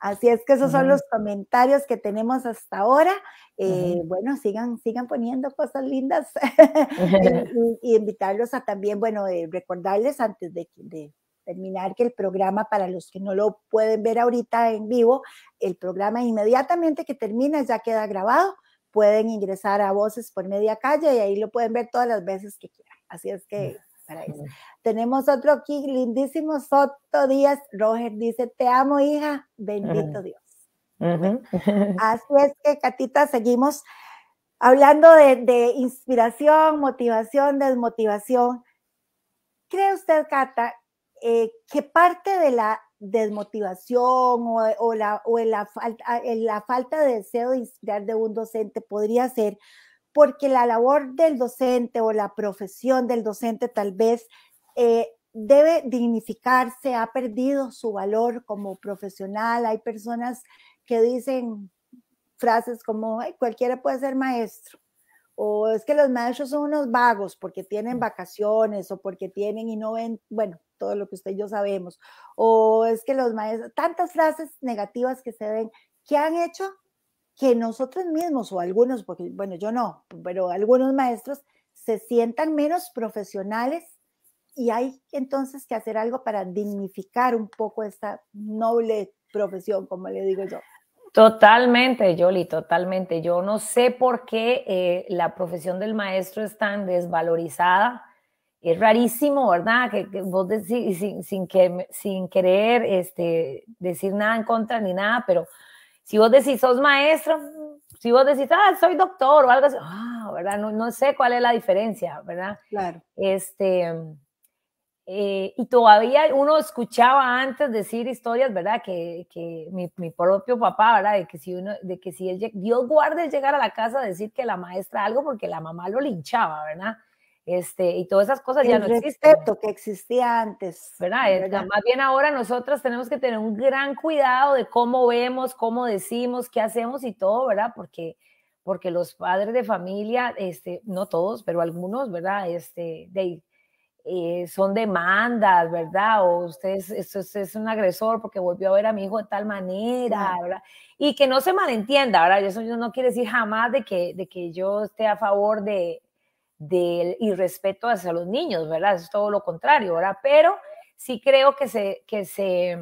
Así es que esos son los comentarios que tenemos hasta ahora. Eh, bueno, sigan, sigan poniendo cosas lindas y, invitarlos a también, bueno, eh, recordarles antes de, de terminar que el programa, para los que no lo pueden ver ahorita en vivo, el programa inmediatamente que termina ya queda grabado. Pueden ingresar a Voces por Media Calle y ahí lo pueden ver todas las veces que quieran. Así es que para eso. Tenemos otro aquí, lindísimo Soto Díaz. Roger dice, te amo hija, bendito Dios. Así es que, Catita, seguimos hablando de, inspiración, motivación, desmotivación. ¿Cree usted, Cata, eh, que parte de la desmotivación o, la, o la, falta, la falta de deseo de inspirar de un docente podría ser porque la labor del docente o la profesión del docente tal vez eh, debe dignificarse, ha perdido su valor como profesional. Hay personas que dicen frases como, cualquiera puede ser maestro, o es que los maestros son unos vagos porque tienen vacaciones o porque tienen y no ven, bueno, todo lo que usted y yo sabemos, o es que los maestros, tantas frases negativas que se ven, ¿qué han hecho? que nosotros mismos o algunos, porque bueno, yo no, pero algunos maestros se sientan menos profesionales y hay entonces que hacer algo para dignificar un poco esta noble profesión, como le digo yo. Totalmente, Yoli, totalmente. Yo no sé por qué eh, la profesión del maestro es tan desvalorizada. Es rarísimo, ¿verdad? Que, vos decís sin, sin, que, sin querer este, decir nada en contra ni nada, pero si vos decís, sos maestro, si vos decís, ah, soy doctor o algo así, ah, ¿verdad? No, sé cuál es la diferencia, ¿verdad? Claro. Este, eh, y todavía uno escuchaba antes decir historias, ¿verdad? Que, que mi, mi, propio papá, ¿verdad? De que si, uno, de que si él, Dios guarde el llegar a la casa a decir que la maestra algo porque la mamá lo linchaba, ¿verdad? este, y todas esas cosas ya no existen. excepto que existía antes. ¿verdad? Más bien ahora nosotros tenemos que tener un gran cuidado de cómo vemos, cómo decimos, qué hacemos y todo, ¿verdad? Porque, porque los padres de familia, este, no todos, pero algunos, ¿verdad? Este, eh, son demandas, ¿verdad? O usted es, es, un agresor porque volvió a ver a mi hijo de tal manera, ¿verdad? Y que no se malentienda, ¿verdad? Eso no quiere decir jamás de que, de que yo esté a favor de, del irrespeto hacia los niños, ¿verdad? Es todo lo contrario, ¿verdad? Pero sí creo que se, que se,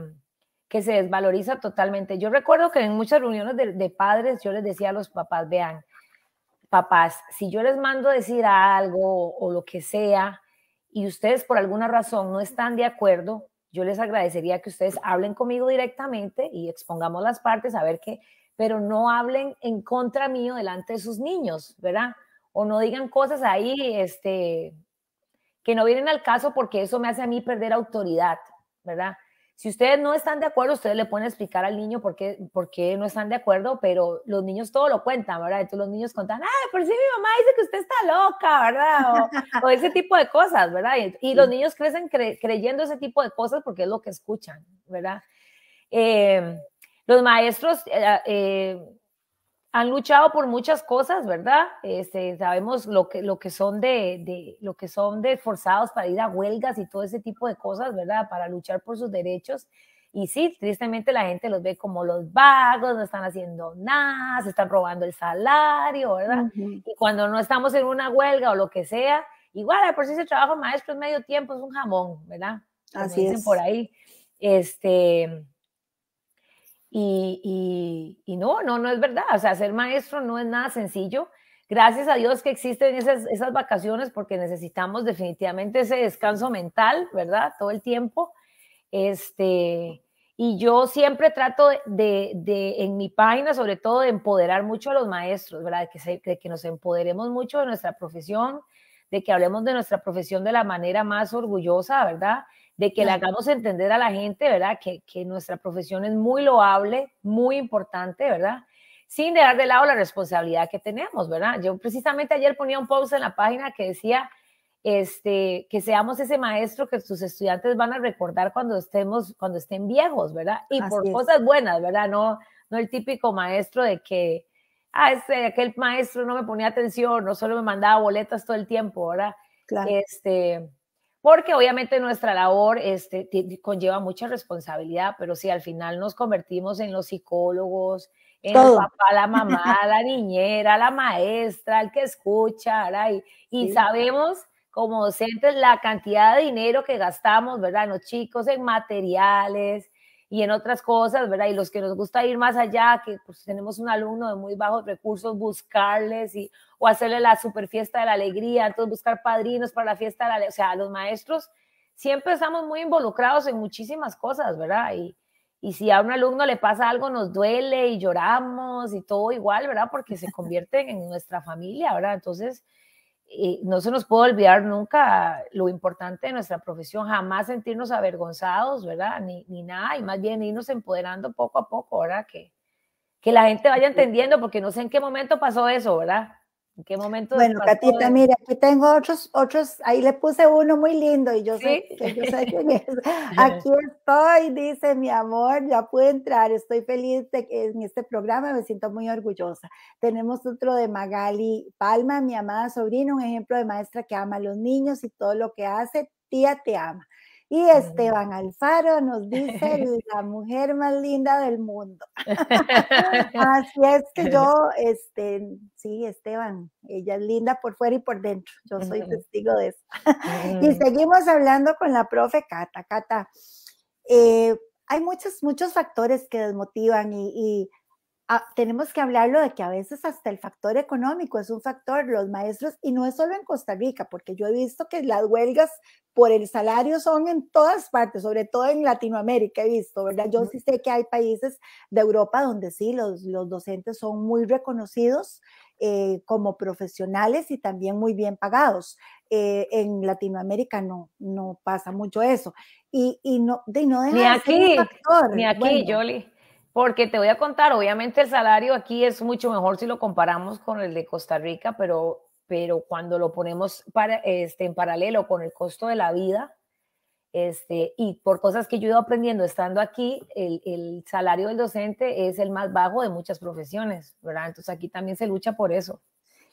se desvaloriza totalmente. Yo recuerdo que en muchas reuniones de, de padres yo les decía a los papás, vean, papás, si yo les mando decir algo o lo que sea y ustedes por alguna razón no están de acuerdo, yo les agradecería que ustedes hablen conmigo directamente y expongamos las partes a ver qué, pero no hablen en contra mío delante de sus niños, ¿verdad? o no digan cosas ahí este, que no vienen al caso porque eso me hace a mí perder autoridad, ¿verdad? Si ustedes no están de acuerdo, ustedes le pueden explicar al niño por qué, por no están de acuerdo, pero los niños todo lo cuentan, ¿verdad? Entonces los niños contan, ah, pero si mi mamá dice que usted está loca, ¿verdad? O, ese tipo de cosas, ¿verdad? Y, los niños crecen creyendo ese tipo de cosas porque es lo que escuchan, ¿verdad? Eh, los maestros eh, eh, han luchado por muchas cosas, ¿verdad? Este, sabemos lo que, lo que son de, de, lo que son de forzados para ir a huelgas y todo ese tipo de cosas, ¿verdad? Para luchar por sus derechos. Y sí, tristemente la gente los ve como los vagos, no están haciendo nada, se están robando el salario, ¿verdad? Y cuando no estamos en una huelga o lo que sea, igual por si ese trabajo maestro es medio tiempo es un jamón, ¿verdad? Así dicen por ahí. Este, y, no, no, no es verdad. O sea, ser maestro no es nada sencillo. Gracias a Dios que existen esas, vacaciones porque necesitamos definitivamente ese descanso mental, ¿verdad? Todo el tiempo. Este, y yo siempre trato de, en mi página, sobre todo, de empoderar mucho a los maestros, ¿verdad? que, de que nos empoderemos mucho de nuestra profesión, de que hablemos de nuestra profesión de la manera más orgullosa, ¿verdad? de que le hagamos entender a la gente, ¿verdad? Que, nuestra profesión es muy loable, muy importante, ¿verdad? Sin dejar de lado la responsabilidad que tenemos, ¿verdad? Yo precisamente ayer ponía un post en la página que decía, este, que seamos ese maestro que sus estudiantes van a recordar cuando estemos, cuando estén viejos, ¿verdad? Y por cosas buenas, ¿verdad? No, no el típico maestro de que, ah, ese, aquel maestro no me ponía atención, no solo me mandaba boletas todo el tiempo, ¿verdad? Claro. Este, porque obviamente nuestra labor este, conlleva mucha responsabilidad, pero si al final nos convertimos en los psicólogos, en el papá, la mamá, la niñera, la maestra, el que escucha, Y, sabemos como docentes la cantidad de dinero que gastamos, ¿verdad? los chicos, en materiales, y en otras cosas, ¿verdad? Y los que nos gusta ir más allá, que pues tenemos un alumno de muy bajos recursos, buscarles y, o hacerle la super fiesta de la alegría, entonces buscar padrinos para la fiesta de la o sea, los maestros siempre estamos muy involucrados en muchísimas cosas, ¿verdad? Y, y si a un alumno le pasa algo, nos duele y lloramos y todo igual, ¿verdad? Porque se convierten en nuestra familia, ¿verdad? Entonces, no se nos puede olvidar nunca lo importante de nuestra profesión, jamás sentirnos avergonzados, ¿verdad? Ni, nada, y más bien irnos empoderando poco a poco, ¿verdad? Que, que la gente vaya entendiendo, porque no sé en qué momento pasó eso, ¿verdad? ¿En qué momento? Bueno, Catita, mira, aquí tengo otros, otros, ahí le puse uno muy lindo y yo, sé, yo sé quién es. Aquí estoy, dice mi amor, ya pude entrar, estoy feliz de, que en este programa, me siento muy orgullosa. Tenemos otro de Magali Palma, mi amada sobrina, un ejemplo de maestra que ama a los niños y todo lo que hace, tía te ama. Y Esteban Alfaro nos dice la mujer más linda del mundo. Así es que yo, este, sí, Esteban, ella es linda por fuera y por dentro. Yo soy testigo de eso. y mm. seguimos hablando con la profe Cata. Cata, eh, hay muchos, muchos factores que desmotivan y Ah, tenemos que hablarlo de que a veces hasta el factor económico es un factor, los maestros, y no es solo en Costa Rica, porque yo he visto que las huelgas por el salario son en todas partes, sobre todo en Latinoamérica, he visto, ¿verdad? Yo sí sé que hay países de Europa donde sí, los, los docentes son muy reconocidos eh, como profesionales y también muy bien pagados. Eh, en Latinoamérica no, no pasa mucho eso. Y, y no, de, no ni aquí, Ni aquí, Jolie porque te voy a contar, obviamente el salario aquí es mucho mejor si lo comparamos con el de Costa Rica, pero, pero cuando lo ponemos para, este, en paralelo con el costo de la vida, este, y por cosas que yo he ido aprendiendo estando aquí, el, salario del docente es el más bajo de muchas profesiones, ¿verdad? Entonces aquí también se lucha por eso.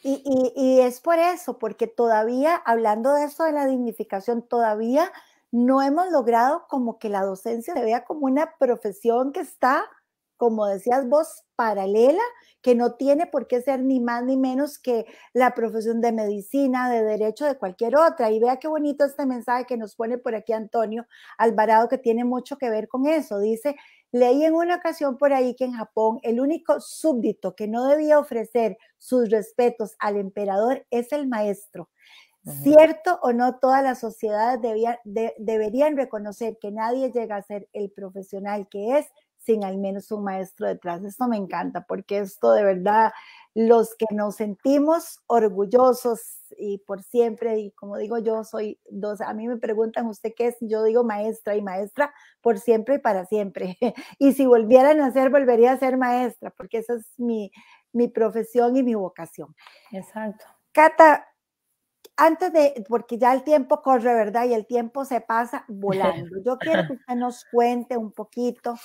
Y, y es por eso, porque todavía, hablando de eso de la dignificación, todavía no hemos logrado como que la docencia se vea como una profesión que está como decías vos, paralela, que no tiene por qué ser ni más ni menos que la profesión de medicina, de derecho, de cualquier otra. Y vea qué bonito este mensaje que nos pone por aquí Antonio Alvarado, que tiene mucho que ver con eso. Dice, leí en una ocasión por ahí que en Japón el único súbdito que no debía ofrecer sus respetos al emperador es el maestro. ¿Cierto o no todas las sociedades deberían reconocer que nadie llega a ser el profesional que es, sin al menos un maestro detrás. Esto me encanta porque esto de verdad, los que nos sentimos orgullosos y por siempre, y como digo yo, soy dos, a mí me preguntan usted qué es, yo digo maestra y maestra por siempre y para siempre. Y si volvieran a ser volvería a ser maestra porque esa es mi, mi profesión y mi vocación. Exacto. Cata, antes de, porque ya el tiempo corre, ¿verdad? Y el tiempo se pasa volando. Yo quiero que usted nos cuente un poquito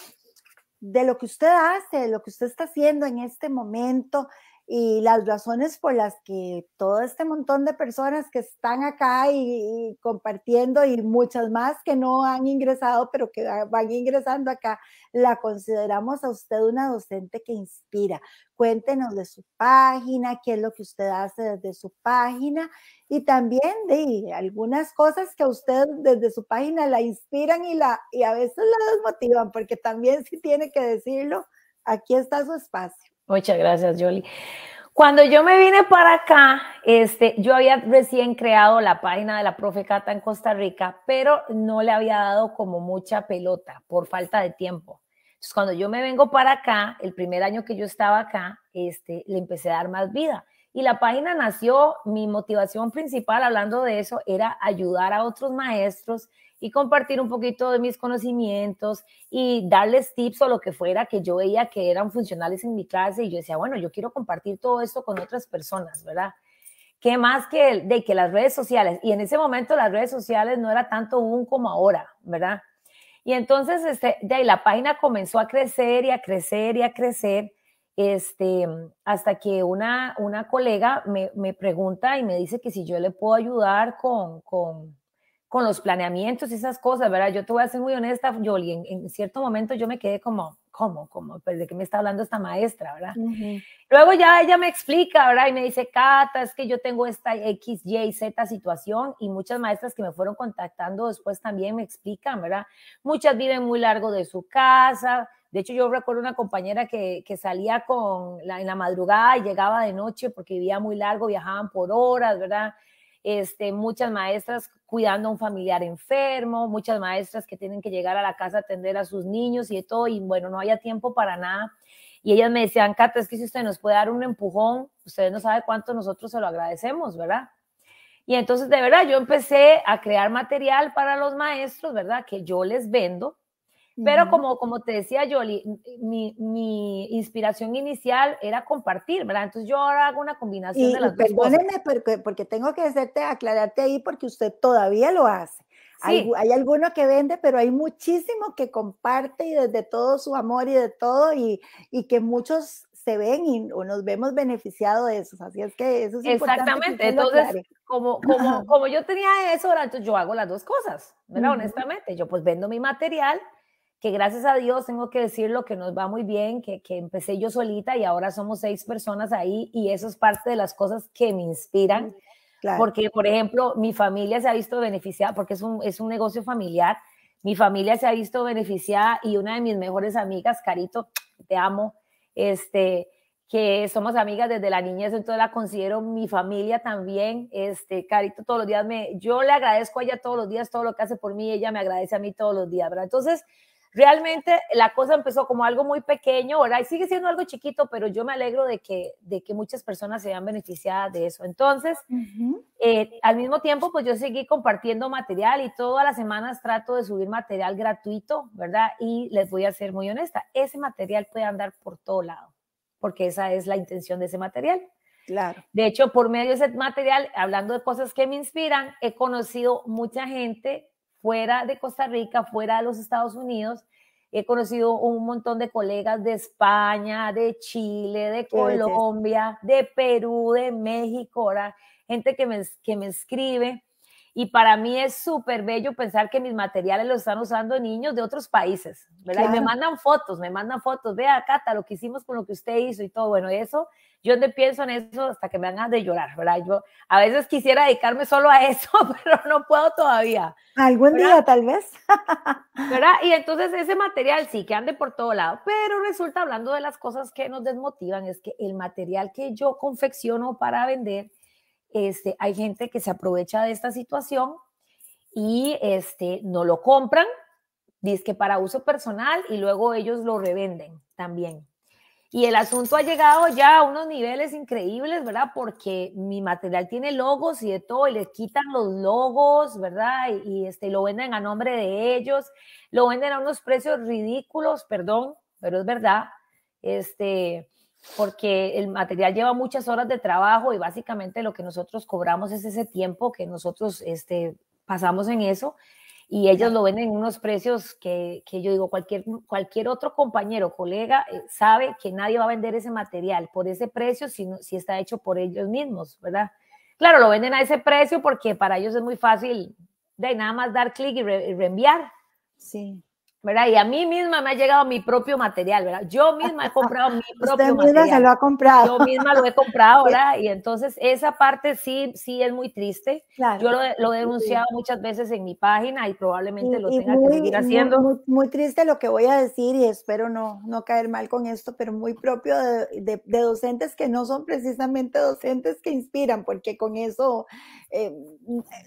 de lo que usted hace, de lo que usted está haciendo en este momento, y las razones por las que todo este montón de personas que están acá y, compartiendo y muchas más que no han ingresado, pero que van ingresando acá, la consideramos a usted una docente que inspira. Cuéntenos de su página, qué es lo que usted hace desde su página y también de algunas cosas que a usted desde su página la inspiran y, la, y a veces la desmotivan, porque también si tiene que decirlo, aquí está su espacio. Muchas gracias, Jolie. Cuando yo me vine para acá, este, yo había recién creado la página de la Profe Cata en Costa Rica, pero no le había dado como mucha pelota por falta de tiempo. Entonces, cuando yo me vengo para acá, el primer año que yo estaba acá, este, le empecé a dar más vida. Y la página nació, mi motivación principal hablando de eso era ayudar a otros maestros y compartir un poquito de mis conocimientos y darles tips o lo que fuera que yo veía que eran funcionales en mi clase y yo decía, bueno, yo quiero compartir todo esto con otras personas, ¿verdad? ¿Qué más que de que las redes sociales? Y en ese momento las redes sociales no era tanto un como ahora, ¿verdad? Y entonces este, de ahí la página comenzó a crecer y a crecer y a crecer este, hasta que una, una colega me, pregunta y me dice que si yo le puedo ayudar con, con los planeamientos y esas cosas, ¿verdad? Yo te voy a ser muy honesta, Yoli, en, cierto momento yo me quedé como, ¿cómo? ¿Cómo? Pues ¿De qué me está hablando esta maestra, verdad? Luego ya ella me explica, ¿verdad? Y me dice, Cata, es que yo tengo esta X, Y, Z situación y muchas maestras que me fueron contactando después también me explican, ¿verdad? Muchas viven muy largo de su casa. De hecho, yo recuerdo una compañera que, salía con la, en la madrugada y llegaba de noche porque vivía muy largo, viajaban por horas, ¿verdad? Este, muchas maestras cuidando a un familiar enfermo, muchas maestras que tienen que llegar a la casa a atender a sus niños y de todo, y bueno, no haya tiempo para nada. Y ellas me decían, Cata, es que si usted nos puede dar un empujón, usted no sabe cuánto nosotros se lo agradecemos, ¿verdad? Y entonces, de verdad, yo empecé a crear material para los maestros, ¿verdad? Que yo les vendo pero como, como te decía Yoli, mi, mi, inspiración inicial era compartir, ¿verdad? Entonces yo ahora hago una combinación de las dos cosas. Porque, porque tengo que hacerte, aclararte ahí porque usted todavía lo hace. Hay, alguno que vende, pero hay muchísimo que comparte y desde todo su amor y de todo y, y que muchos se ven y nos vemos beneficiados de eso. Así es que eso es Exactamente. entonces, como, como, como yo tenía eso, ¿verdad? entonces yo hago las dos cosas, ¿verdad? Honestamente, yo pues vendo mi material que gracias a Dios tengo que decir lo que nos va muy bien, que, que empecé yo solita y ahora somos seis personas ahí y eso es parte de las cosas que me inspiran. Porque, por ejemplo, mi familia se ha visto beneficiada, porque es un, es un negocio familiar, mi familia se ha visto beneficiada y una de mis mejores amigas, Carito, te amo, este, que somos amigas desde la niñez, entonces la considero mi familia también, este, Carito todos los días me, yo le agradezco a ella todos los días todo lo que hace por mí, ella me agradece a mí todos los días, ¿verdad? Entonces, realmente la cosa empezó como algo muy pequeño, ahora Y sigue siendo algo chiquito, pero yo me alegro de que, de que muchas personas se hayan beneficiado de eso. Entonces, eh, al mismo tiempo, pues yo seguí compartiendo material y todas las semanas trato de subir material gratuito, ¿verdad? Y les voy a ser muy honesta, ese material puede andar por todo lado, porque esa es la intención de ese material. Claro. De hecho, por medio de ese material, hablando de cosas que me inspiran, he conocido mucha gente fuera de Costa Rica, fuera de los Estados Unidos. He conocido un montón de colegas de España, de Chile, de Colombia, de Perú, de México, gente que me, que me escribe y para mí es súper bello pensar que mis materiales los están usando niños de otros países, ¿verdad? Y me mandan fotos, me mandan fotos, vea, Cata, lo que hicimos con lo que usted hizo y todo. Bueno, eso, yo no pienso en eso hasta que me hagan de llorar, ¿verdad? Yo a veces quisiera dedicarme solo a eso, pero no puedo todavía. Algún día, tal vez. ¿Verdad? Y entonces ese material sí que ande por todo lado, pero resulta hablando de las cosas que nos desmotivan, es que el material que yo confecciono para vender este, hay gente que se aprovecha de esta situación y este, no lo compran, dice que para uso personal y luego ellos lo revenden también. Y el asunto ha llegado ya a unos niveles increíbles, ¿verdad? Porque mi material tiene logos y de todo, y les quitan los logos, ¿verdad? Y, este, lo venden a nombre de ellos, lo venden a unos precios ridículos, perdón, pero es verdad. Este, porque el material lleva muchas horas de trabajo y básicamente lo que nosotros cobramos es ese tiempo que nosotros este, pasamos en eso y ellos lo venden en unos precios que, yo digo, cualquier, cualquier otro compañero, colega, eh, sabe que nadie va a vender ese material por ese precio si, si está hecho por ellos mismos, ¿verdad? Claro, lo venden a ese precio porque para ellos es muy fácil de nada más dar clic y, y reenviar. Sí. Y a mí misma me ha llegado mi propio material, ¿verdad? Yo misma he comprado mi propio Usted misma material. se lo ha comprado. Yo misma lo he comprado, ahora Y entonces esa parte sí, sí es muy triste. Yo lo, he denunciado muchas veces en mi página y probablemente lo tenga que seguir haciendo. Muy, triste lo que voy a decir y espero no, no caer mal con esto, pero muy propio de, docentes que no son precisamente docentes que inspiran, porque con eso eh,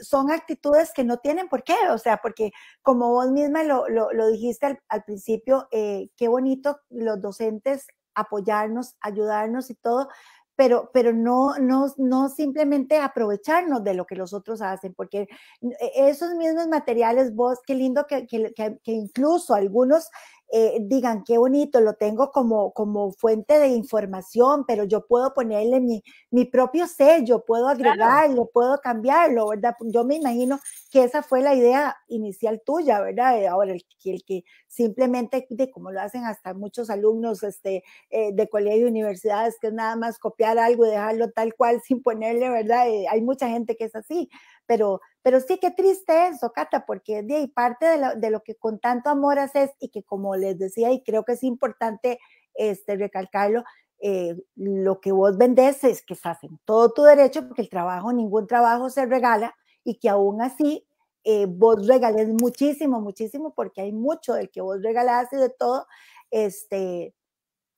son actitudes que no tienen por qué, o sea, porque como vos misma lo, lo, lo dijiste, al, principio, eh, qué bonito los docentes apoyarnos, ayudarnos y todo, pero, pero no, no, no simplemente aprovecharnos de lo que los otros hacen, porque e, esos mismos materiales, vos, qué lindo que, que incluso algunos eh, digan, qué bonito, lo tengo como, como fuente de información, pero yo puedo ponerle mi, mi propio sello, puedo agregarlo, puedo cambiarlo, ¿verdad? Yo me imagino que esa fue la idea inicial tuya, ¿verdad? Eh, ahora, el, que simplemente, como lo hacen hasta muchos alumnos este, eh, de colegios y universidades, que es nada más copiar algo y dejarlo tal cual sin ponerle, ¿verdad? hay mucha gente que es así, pero pero sí, que triste eso, Cata, porque de ahí parte de lo, que con tanto amor haces y que como les decía, y creo que es importante este, recalcarlo, eh, lo que vos vendés es que se hacen todo tu derecho, porque el trabajo, ningún trabajo se regala y que aún así eh, vos regales muchísimo, muchísimo, porque hay mucho del que vos regalás y de todo, este,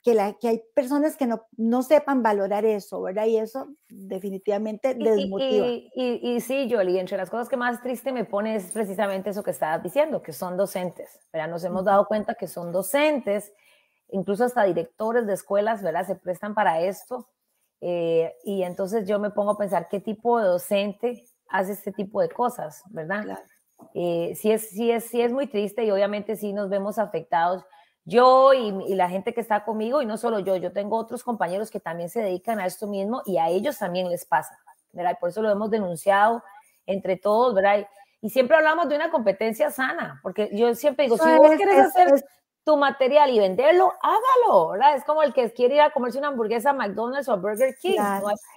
que, la, que hay personas que no, sepan valorar eso, ¿verdad? Y eso definitivamente desmotiva. Y, y, sí, Jolie, entre las cosas que más triste me pone es precisamente eso que estabas diciendo, que son docentes, ¿verdad? Nos hemos dado cuenta que son docentes, incluso hasta directores de escuelas, ¿verdad? Se prestan para esto. Eh, y entonces yo me pongo a pensar qué tipo de docente hace este tipo de cosas, ¿verdad? Eh, es, es, sí es muy triste y obviamente sí nos vemos afectados yo y, la gente que está conmigo, y no solo yo, yo tengo otros compañeros que también se dedican a esto mismo y a ellos también les pasa, ¿verdad? Por eso lo hemos denunciado entre todos, ¿verdad? Y, siempre hablamos de una competencia sana, porque yo siempre digo, si vos querés hacer tu material y venderlo, hágalo, ¿verdad? Es como el que quiere ir a comerse una hamburguesa McDonald's o Burger King.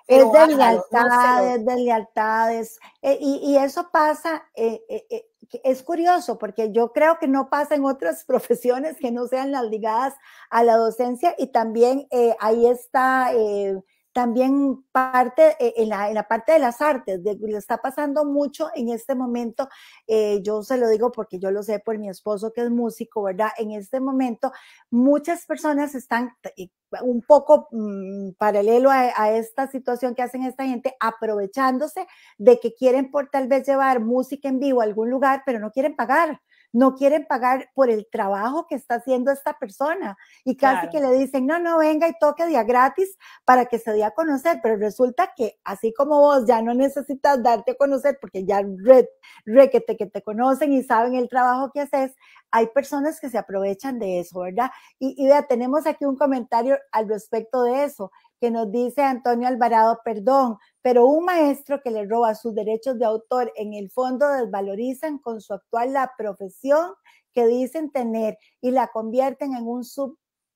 es de lealtades, de eh, lealtades. y, eso pasa, eh, eh, es curioso porque yo creo que no pasa en otras profesiones que no sean las ligadas a la docencia y también eh, ahí está eh, también parte, eh, en la, parte de las artes, de, le está pasando mucho en este momento, eh, yo se lo digo porque yo lo sé por mi esposo que es músico, ¿verdad? En este momento muchas personas están eh, un poco mm, paralelo a, a, esta situación que hacen esta gente, aprovechándose de que quieren por tal vez llevar música en vivo a algún lugar, pero no quieren pagar no quieren pagar por el trabajo que está haciendo esta persona y casi que le dicen, no, no, venga y toque día gratis para que se dé a conocer, pero resulta que así como vos ya no necesitas darte a conocer porque ya re, re que, te, conocen y saben el trabajo que haces, hay personas que se aprovechan de eso, ¿verdad? Y, y vea, tenemos aquí un comentario al respecto de eso que nos dice Antonio Alvarado, perdón, pero un maestro que le roba sus derechos de autor en el fondo desvalorizan con su actual la profesión que dicen tener y la convierten en un,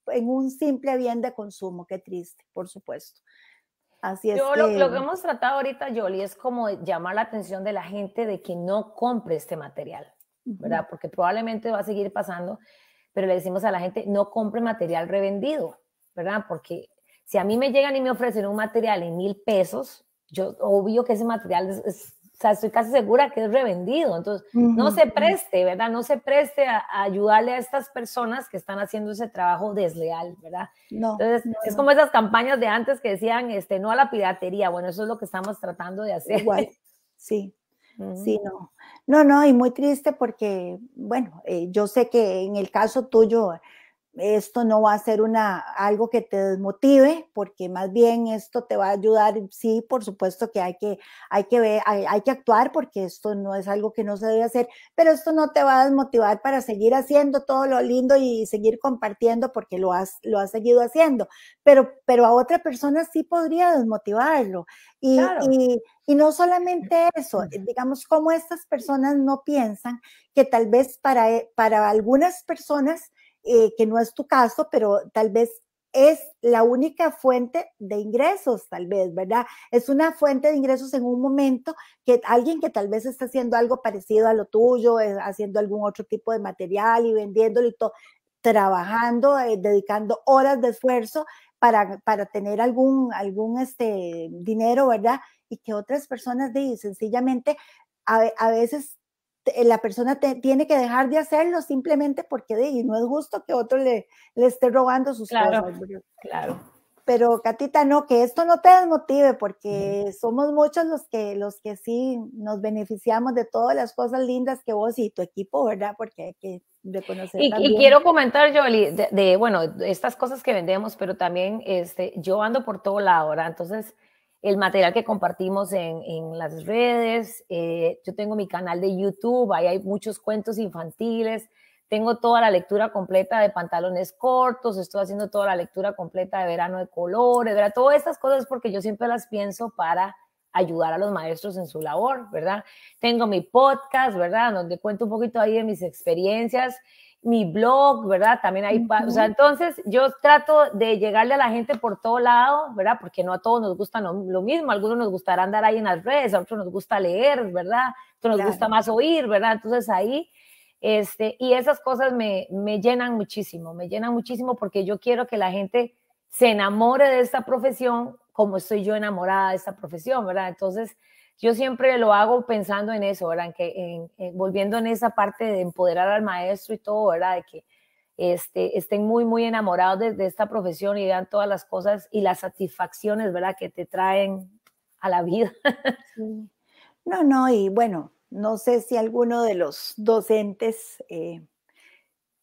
en un simple bien de consumo. Qué triste, por supuesto. Así es. lo, que hemos tratado ahorita, Yoli, es como llamar la atención de la gente de que no compre este material, ¿verdad? Porque probablemente va a seguir pasando, pero le decimos a la gente, no compre material revendido, ¿verdad? Porque si a mí me llegan y me ofrecen un material en mil pesos, yo obvio que ese material o sea, estoy casi segura que es revendido. Entonces, no se preste, ¿verdad? No se preste a, ayudarle a estas personas que están haciendo ese trabajo desleal, ¿verdad? No, Entonces, es como esas campañas de antes que decían, este, no a la piratería. Bueno, eso es lo que estamos tratando de hacer. Igual, sí. Sí, no. No, no, y muy triste porque, bueno, eh, yo sé que en el caso tuyo esto no va a ser una, algo que te desmotive, porque más bien esto te va a ayudar. Sí, por supuesto que hay que, hay que, ver, hay, que actuar porque esto no es algo que no se debe hacer, pero esto no te va a desmotivar para seguir haciendo todo lo lindo y seguir compartiendo porque lo has, lo has seguido haciendo. Pero, pero a otra persona sí podría desmotivarlo. y, y y no solamente eso, digamos, cómo estas personas no piensan que tal vez para, eh, para algunas personas eh, que no es tu caso, pero tal vez es la única fuente de ingresos, tal vez, ¿verdad? Es una fuente de ingresos en un momento que alguien que tal vez está haciendo algo parecido a lo tuyo, eh, haciendo algún otro tipo de material y vendiéndolo y todo, trabajando, eh, dedicando horas de esfuerzo para, tener algún, algún este dinero, ¿verdad? Y que otras personas de, sencillamente a veces la persona tiene que dejar de hacerlo simplemente porque de, no es justo que otro le, le esté robando sus cosas. Claro. Pero Catita, no, que esto no te desmotive porque somos muchos los que, los que sí nos beneficiamos de todas las cosas lindas que vos y tu equipo, ¿verdad? Porque hay que reconocer. Y, y quiero comentar, Jolie, de, bueno, estas cosas que vendemos, pero también este, yo ando por todo lado, ¿verdad? Entonces el material que compartimos en, en las redes. Eh, yo tengo mi canal de YouTube, ahí hay muchos cuentos infantiles. Tengo toda la lectura completa de pantalones cortos, estoy haciendo toda la lectura completa de verano de colores, ¿verdad? Todas estas cosas porque yo siempre las pienso para ayudar a los maestros en su labor, ¿verdad? Tengo mi podcast, ¿verdad? Donde cuento un poquito ahí de mis experiencias mi blog, ¿verdad? También hay, o sea, entonces yo trato de llegarle a la gente por todo lado, ¿verdad? Porque no a todos nos gusta lo, mismo, algunos nos gustará andar ahí en las redes, a otros nos gusta leer, ¿verdad? A otros nos gusta más oír, ¿verdad? Entonces ahí, este, y esas cosas me, me llenan muchísimo, me llenan muchísimo porque yo quiero que la gente se enamore de esta profesión como estoy yo enamorada de esta profesión, ¿verdad? Entonces, yo siempre lo hago pensando en eso, ¿verdad? Que volviendo en esa parte de empoderar al maestro y todo, ¿verdad? De que este, estén muy, muy enamorados de, esta profesión y vean todas las cosas y las satisfacciones, ¿verdad? Que te traen a la vida. No, no, y bueno, no sé si alguno de los docentes eh,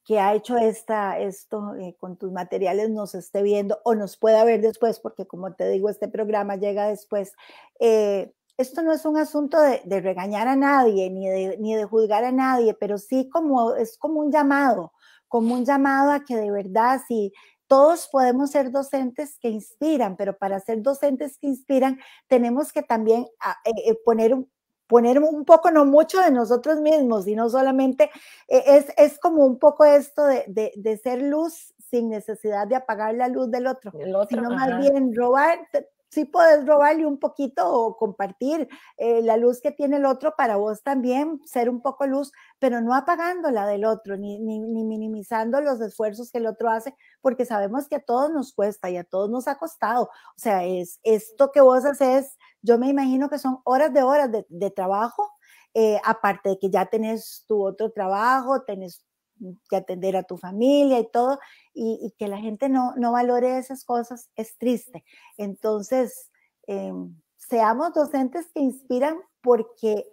que ha hecho esta, esto eh, con tus materiales nos esté viendo o nos pueda ver después, porque como te digo, este programa llega después. Eh, esto no es un asunto de, regañar a nadie, ni de, ni de juzgar a nadie, pero sí como es como un llamado, como un llamado a que de verdad si todos podemos ser docentes que inspiran, pero para ser docentes que inspiran tenemos que también ah, eh, eh, poner un, poner un poco, no mucho de nosotros mismos, y no solamente, eh, es, es, como un poco esto de, de, ser luz sin necesidad de apagar la luz del otro, sino más bien robar, sí puedes robarle un poquito o compartir eh, la luz que tiene el otro para vos también, ser un poco luz, pero no apagando la del otro, ni, minimizando los esfuerzos que el otro hace, porque sabemos que a todos nos cuesta y a todos nos ha costado. O sea, es esto que vos haces, yo me imagino que son horas de horas de, trabajo. Eh, aparte de que ya tenés tu otro trabajo, tenés de atender a tu familia y todo, y, que la gente no, valore esas cosas es triste. Entonces, em, seamos docentes que inspiran porque,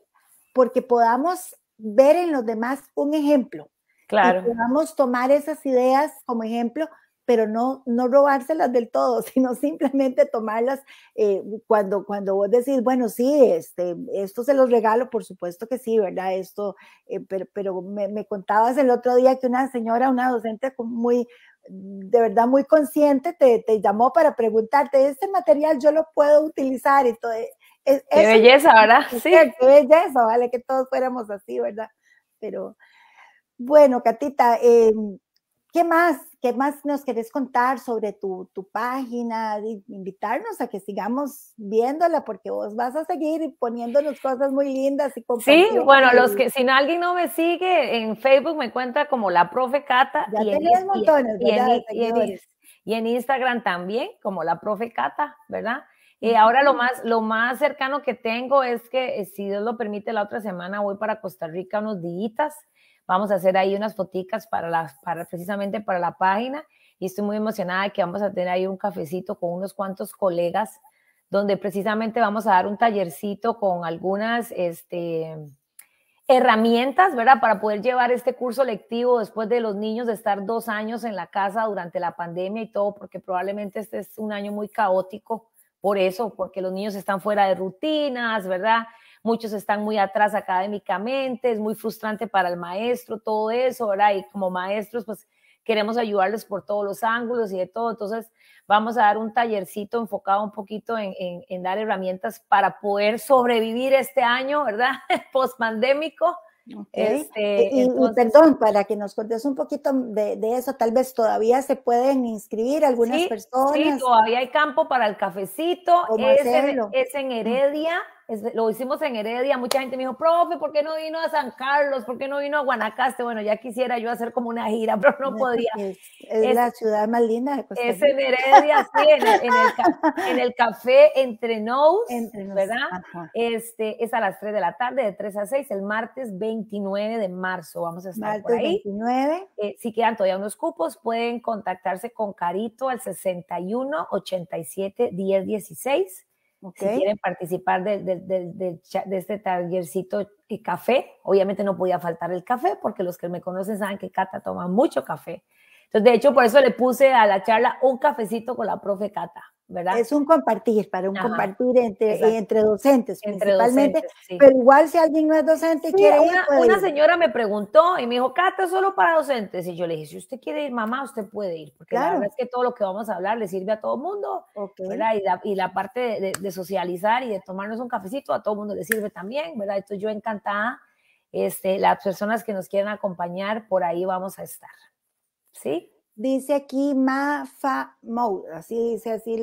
porque podamos ver en los demás un ejemplo. Claro. Y podamos tomar esas ideas como ejemplo pero no, no robárselas del todo, sino simplemente tomarlas eh, cuando, cuando vos decís, bueno, sí, este, esto se los regalo, por supuesto que sí, ¿verdad? Esto, eh, pero, me, me, contabas el otro día que una señora, una docente muy, de verdad muy consciente, te, llamó para preguntarte, ¿este material yo lo puedo utilizar? Y todo, e-, es, qué belleza, ¿verdad? Sí. Qué belleza, vale que todos fuéramos así, ¿verdad? Pero bueno, Catita, eh, ¿Qué más? ¿Qué más nos querés contar sobre tu, tu página? Invitarnos a que sigamos viéndola porque vos vas a seguir poniéndonos cosas muy lindas y Sí, bueno, los que si alguien no me sigue en Facebook me cuenta como la profe Cata. Ya y en, y Instagram también como la profe Cata, ¿verdad? Y eh, ahora lo más, lo más cercano que tengo es que, eh, si Dios lo permite, la otra semana voy para Costa Rica unos días Vamos a hacer ahí unas foticas para las, para, precisamente para la página y estoy muy emocionada que vamos a tener ahí un cafecito con unos cuantos colegas donde precisamente vamos a dar un tallercito con algunas este, herramientas, ¿verdad? Para poder llevar este curso lectivo después de los niños de estar dos años en la casa durante la pandemia y todo, porque probablemente este es un año muy caótico por eso, porque los niños están fuera de rutinas, ¿verdad? muchos están muy atrás académicamente, es muy frustrante para el maestro todo eso, ¿verdad? Y como maestros, pues queremos ayudarles por todos los ángulos y de todo. Entonces, vamos a dar un tallercito enfocado un poquito en, dar herramientas para poder sobrevivir este año, ¿verdad? Post pandémico. Este, y, perdón, para que nos cuentes un poquito de, eso, tal vez todavía se pueden inscribir algunas personas. Sí, todavía hay campo para el cafecito. Es en, mm. Heredia lo hicimos en Heredia, mucha gente me dijo, profe, ¿por qué no vino a San Carlos? ¿Por qué no vino a Guanacaste? Bueno, ya quisiera yo hacer como una gira, pero no podía. Pues, es, la ciudad más linda de Costa Es en Heredia, sí, en el, café Entre Nos, ¿verdad? Este, es a las 3 de la tarde, de 3 a 6, el martes 29 de marzo, vamos a estar por ahí. 29. Eh, si quedan todavía unos cupos, pueden contactarse con Carito al 61 87 10 si quieren participar de, de, de, de, este tallercito y café, obviamente no podía faltar el café, porque los que me conocen saben que Cata toma mucho café. Entonces, de hecho, por eso le puse a la charla un cafecito con la profe Cata. Es un compartir, para un compartir entre, eh, entre docentes principalmente, pero igual si alguien no es docente quiere una, ir, Una señora me preguntó y me dijo, Cata, solo para docentes, y yo le dije, si usted quiere ir, mamá, usted puede ir, porque la verdad es que todo lo que vamos a hablar le sirve a todo el mundo, ¿verdad? Y la, parte de, socializar y de tomarnos un cafecito a todo el mundo le sirve también, ¿verdad? Entonces yo encantada, este, las personas que nos quieran acompañar, por ahí vamos a estar, ¿sí? dice aquí Mafa Mode. así dice, así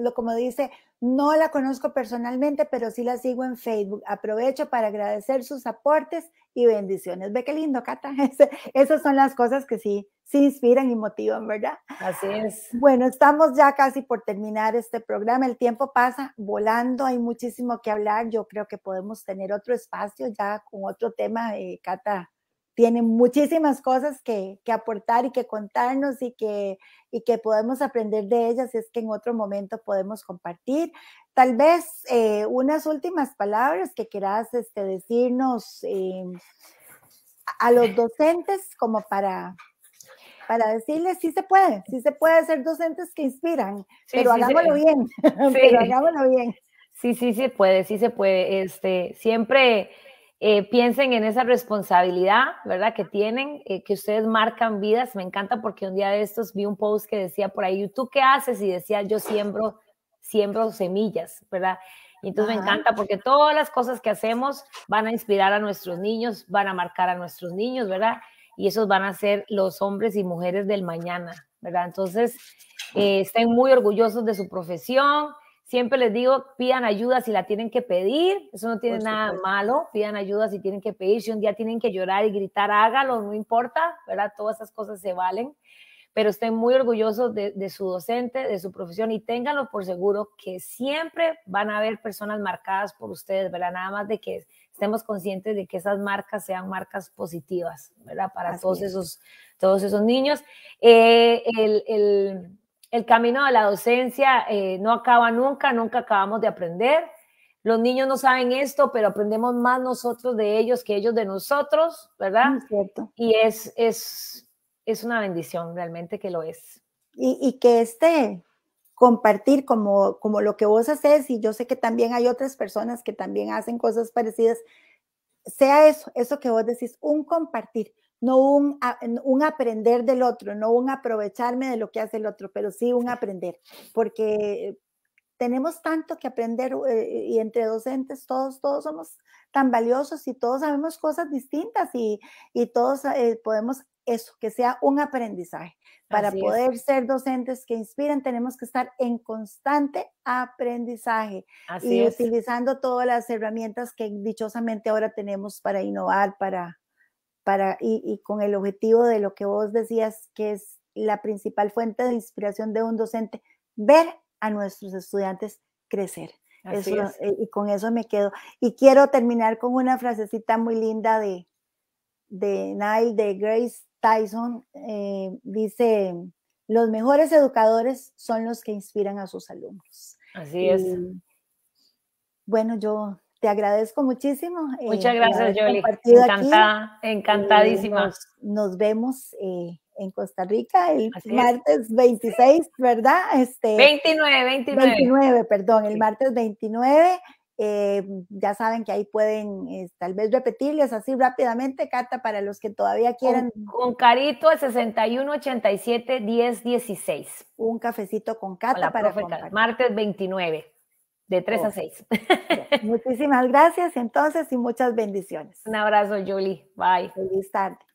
lo, como dice, no la conozco personalmente, pero sí la sigo en Facebook. Aprovecho para agradecer sus aportes y bendiciones. Ve qué lindo, Cata. esas son las cosas que sí, sí inspiran y motivan, ¿verdad? Así es. Bueno, estamos ya casi por terminar este programa. El tiempo pasa volando, hay muchísimo que hablar. Yo creo que podemos tener otro espacio ya con otro tema, eh, Cata tienen muchísimas cosas que, que, aportar y que contarnos y que, y que podemos aprender de ellas, es que en otro momento podemos compartir. Tal vez eh, unas últimas palabras que quieras este, decirnos eh, a los docentes como para, para decirles sí se puede, sí se puede ser docentes que inspiran, pero hagámoslo bien, pero hagámoslo bien. Sí, sí se puede, sí se puede. Este, siempre eh, piensen en esa responsabilidad, ¿verdad? Que tienen, eh, que ustedes marcan vidas. Me encanta porque un día de estos vi un post que decía por ahí, ¿tú qué haces? Y decía, yo siembro, siembro semillas, ¿verdad? Y entonces me encanta porque todas las cosas que hacemos van a inspirar a nuestros niños, van a marcar a nuestros niños, ¿verdad? Y esos van a ser los hombres y mujeres del mañana, ¿verdad? Entonces, eh, estén muy orgullosos de su profesión, Siempre les digo, pidan ayuda si la tienen que pedir, eso no tiene nada malo, pidan ayuda si tienen que pedir, si un día tienen que llorar y gritar, hágalo, no importa, ¿verdad? Todas esas cosas se valen, pero estén muy orgullosos de, su docente, de su profesión y ténganlo por seguro que siempre van a haber personas marcadas por ustedes, ¿verdad? Nada más de que estemos conscientes de que esas marcas sean marcas positivas, ¿verdad? Para todos esos, todos esos niños. Eh, el el camino de la docencia eh, no acaba nunca, nunca acabamos de aprender. Los niños no saben esto, pero aprendemos más nosotros de ellos que ellos de nosotros, ¿verdad? cierto. Y es, es, es una bendición, realmente que lo es. Y, que este compartir como, como lo que vos haces, y yo sé que también hay otras personas que también hacen cosas parecidas, sea eso, eso que vos decís, un compartir, no un, aprender del otro, no un aprovecharme de lo que hace el otro, pero sí un aprender, porque eh, tenemos tanto que aprender eh, y entre docentes todos, todos somos tan valiosos y todos sabemos cosas distintas y, todos eh, podemos eso, que sea un aprendizaje. Para poder ser docentes que inspiren, tenemos que estar en constante aprendizaje y utilizando todas las herramientas que dichosamente ahora tenemos para innovar, para, y, con el objetivo de lo que vos decías, que es la principal fuente de inspiración de un docente, ver a nuestros estudiantes crecer. Eh, y con eso me quedo. Y quiero terminar con una frasecita muy linda de, de Nile, de Grace Tyson. Eh, dice, los mejores educadores son los que inspiran a sus alumnos. Así es. Bueno, yo te agradezco muchísimo. Eh, Muchas gracias, Jolie. Encantada, encantadísima. nos, vemos eh, en Costa Rica el martes 26, ¿verdad? Este, 29, 29. 29, perdón, el martes 29. Eh, ya saben que ahí pueden tal vez repetirles así rápidamente, Cata, para los que todavía quieran. Con, Carito al 6187 1016. Un cafecito con Cata para Martes 29. De 3 a 6. Muchísimas gracias entonces y muchas bendiciones. Un abrazo, Julie. Bye. Feliz tarde.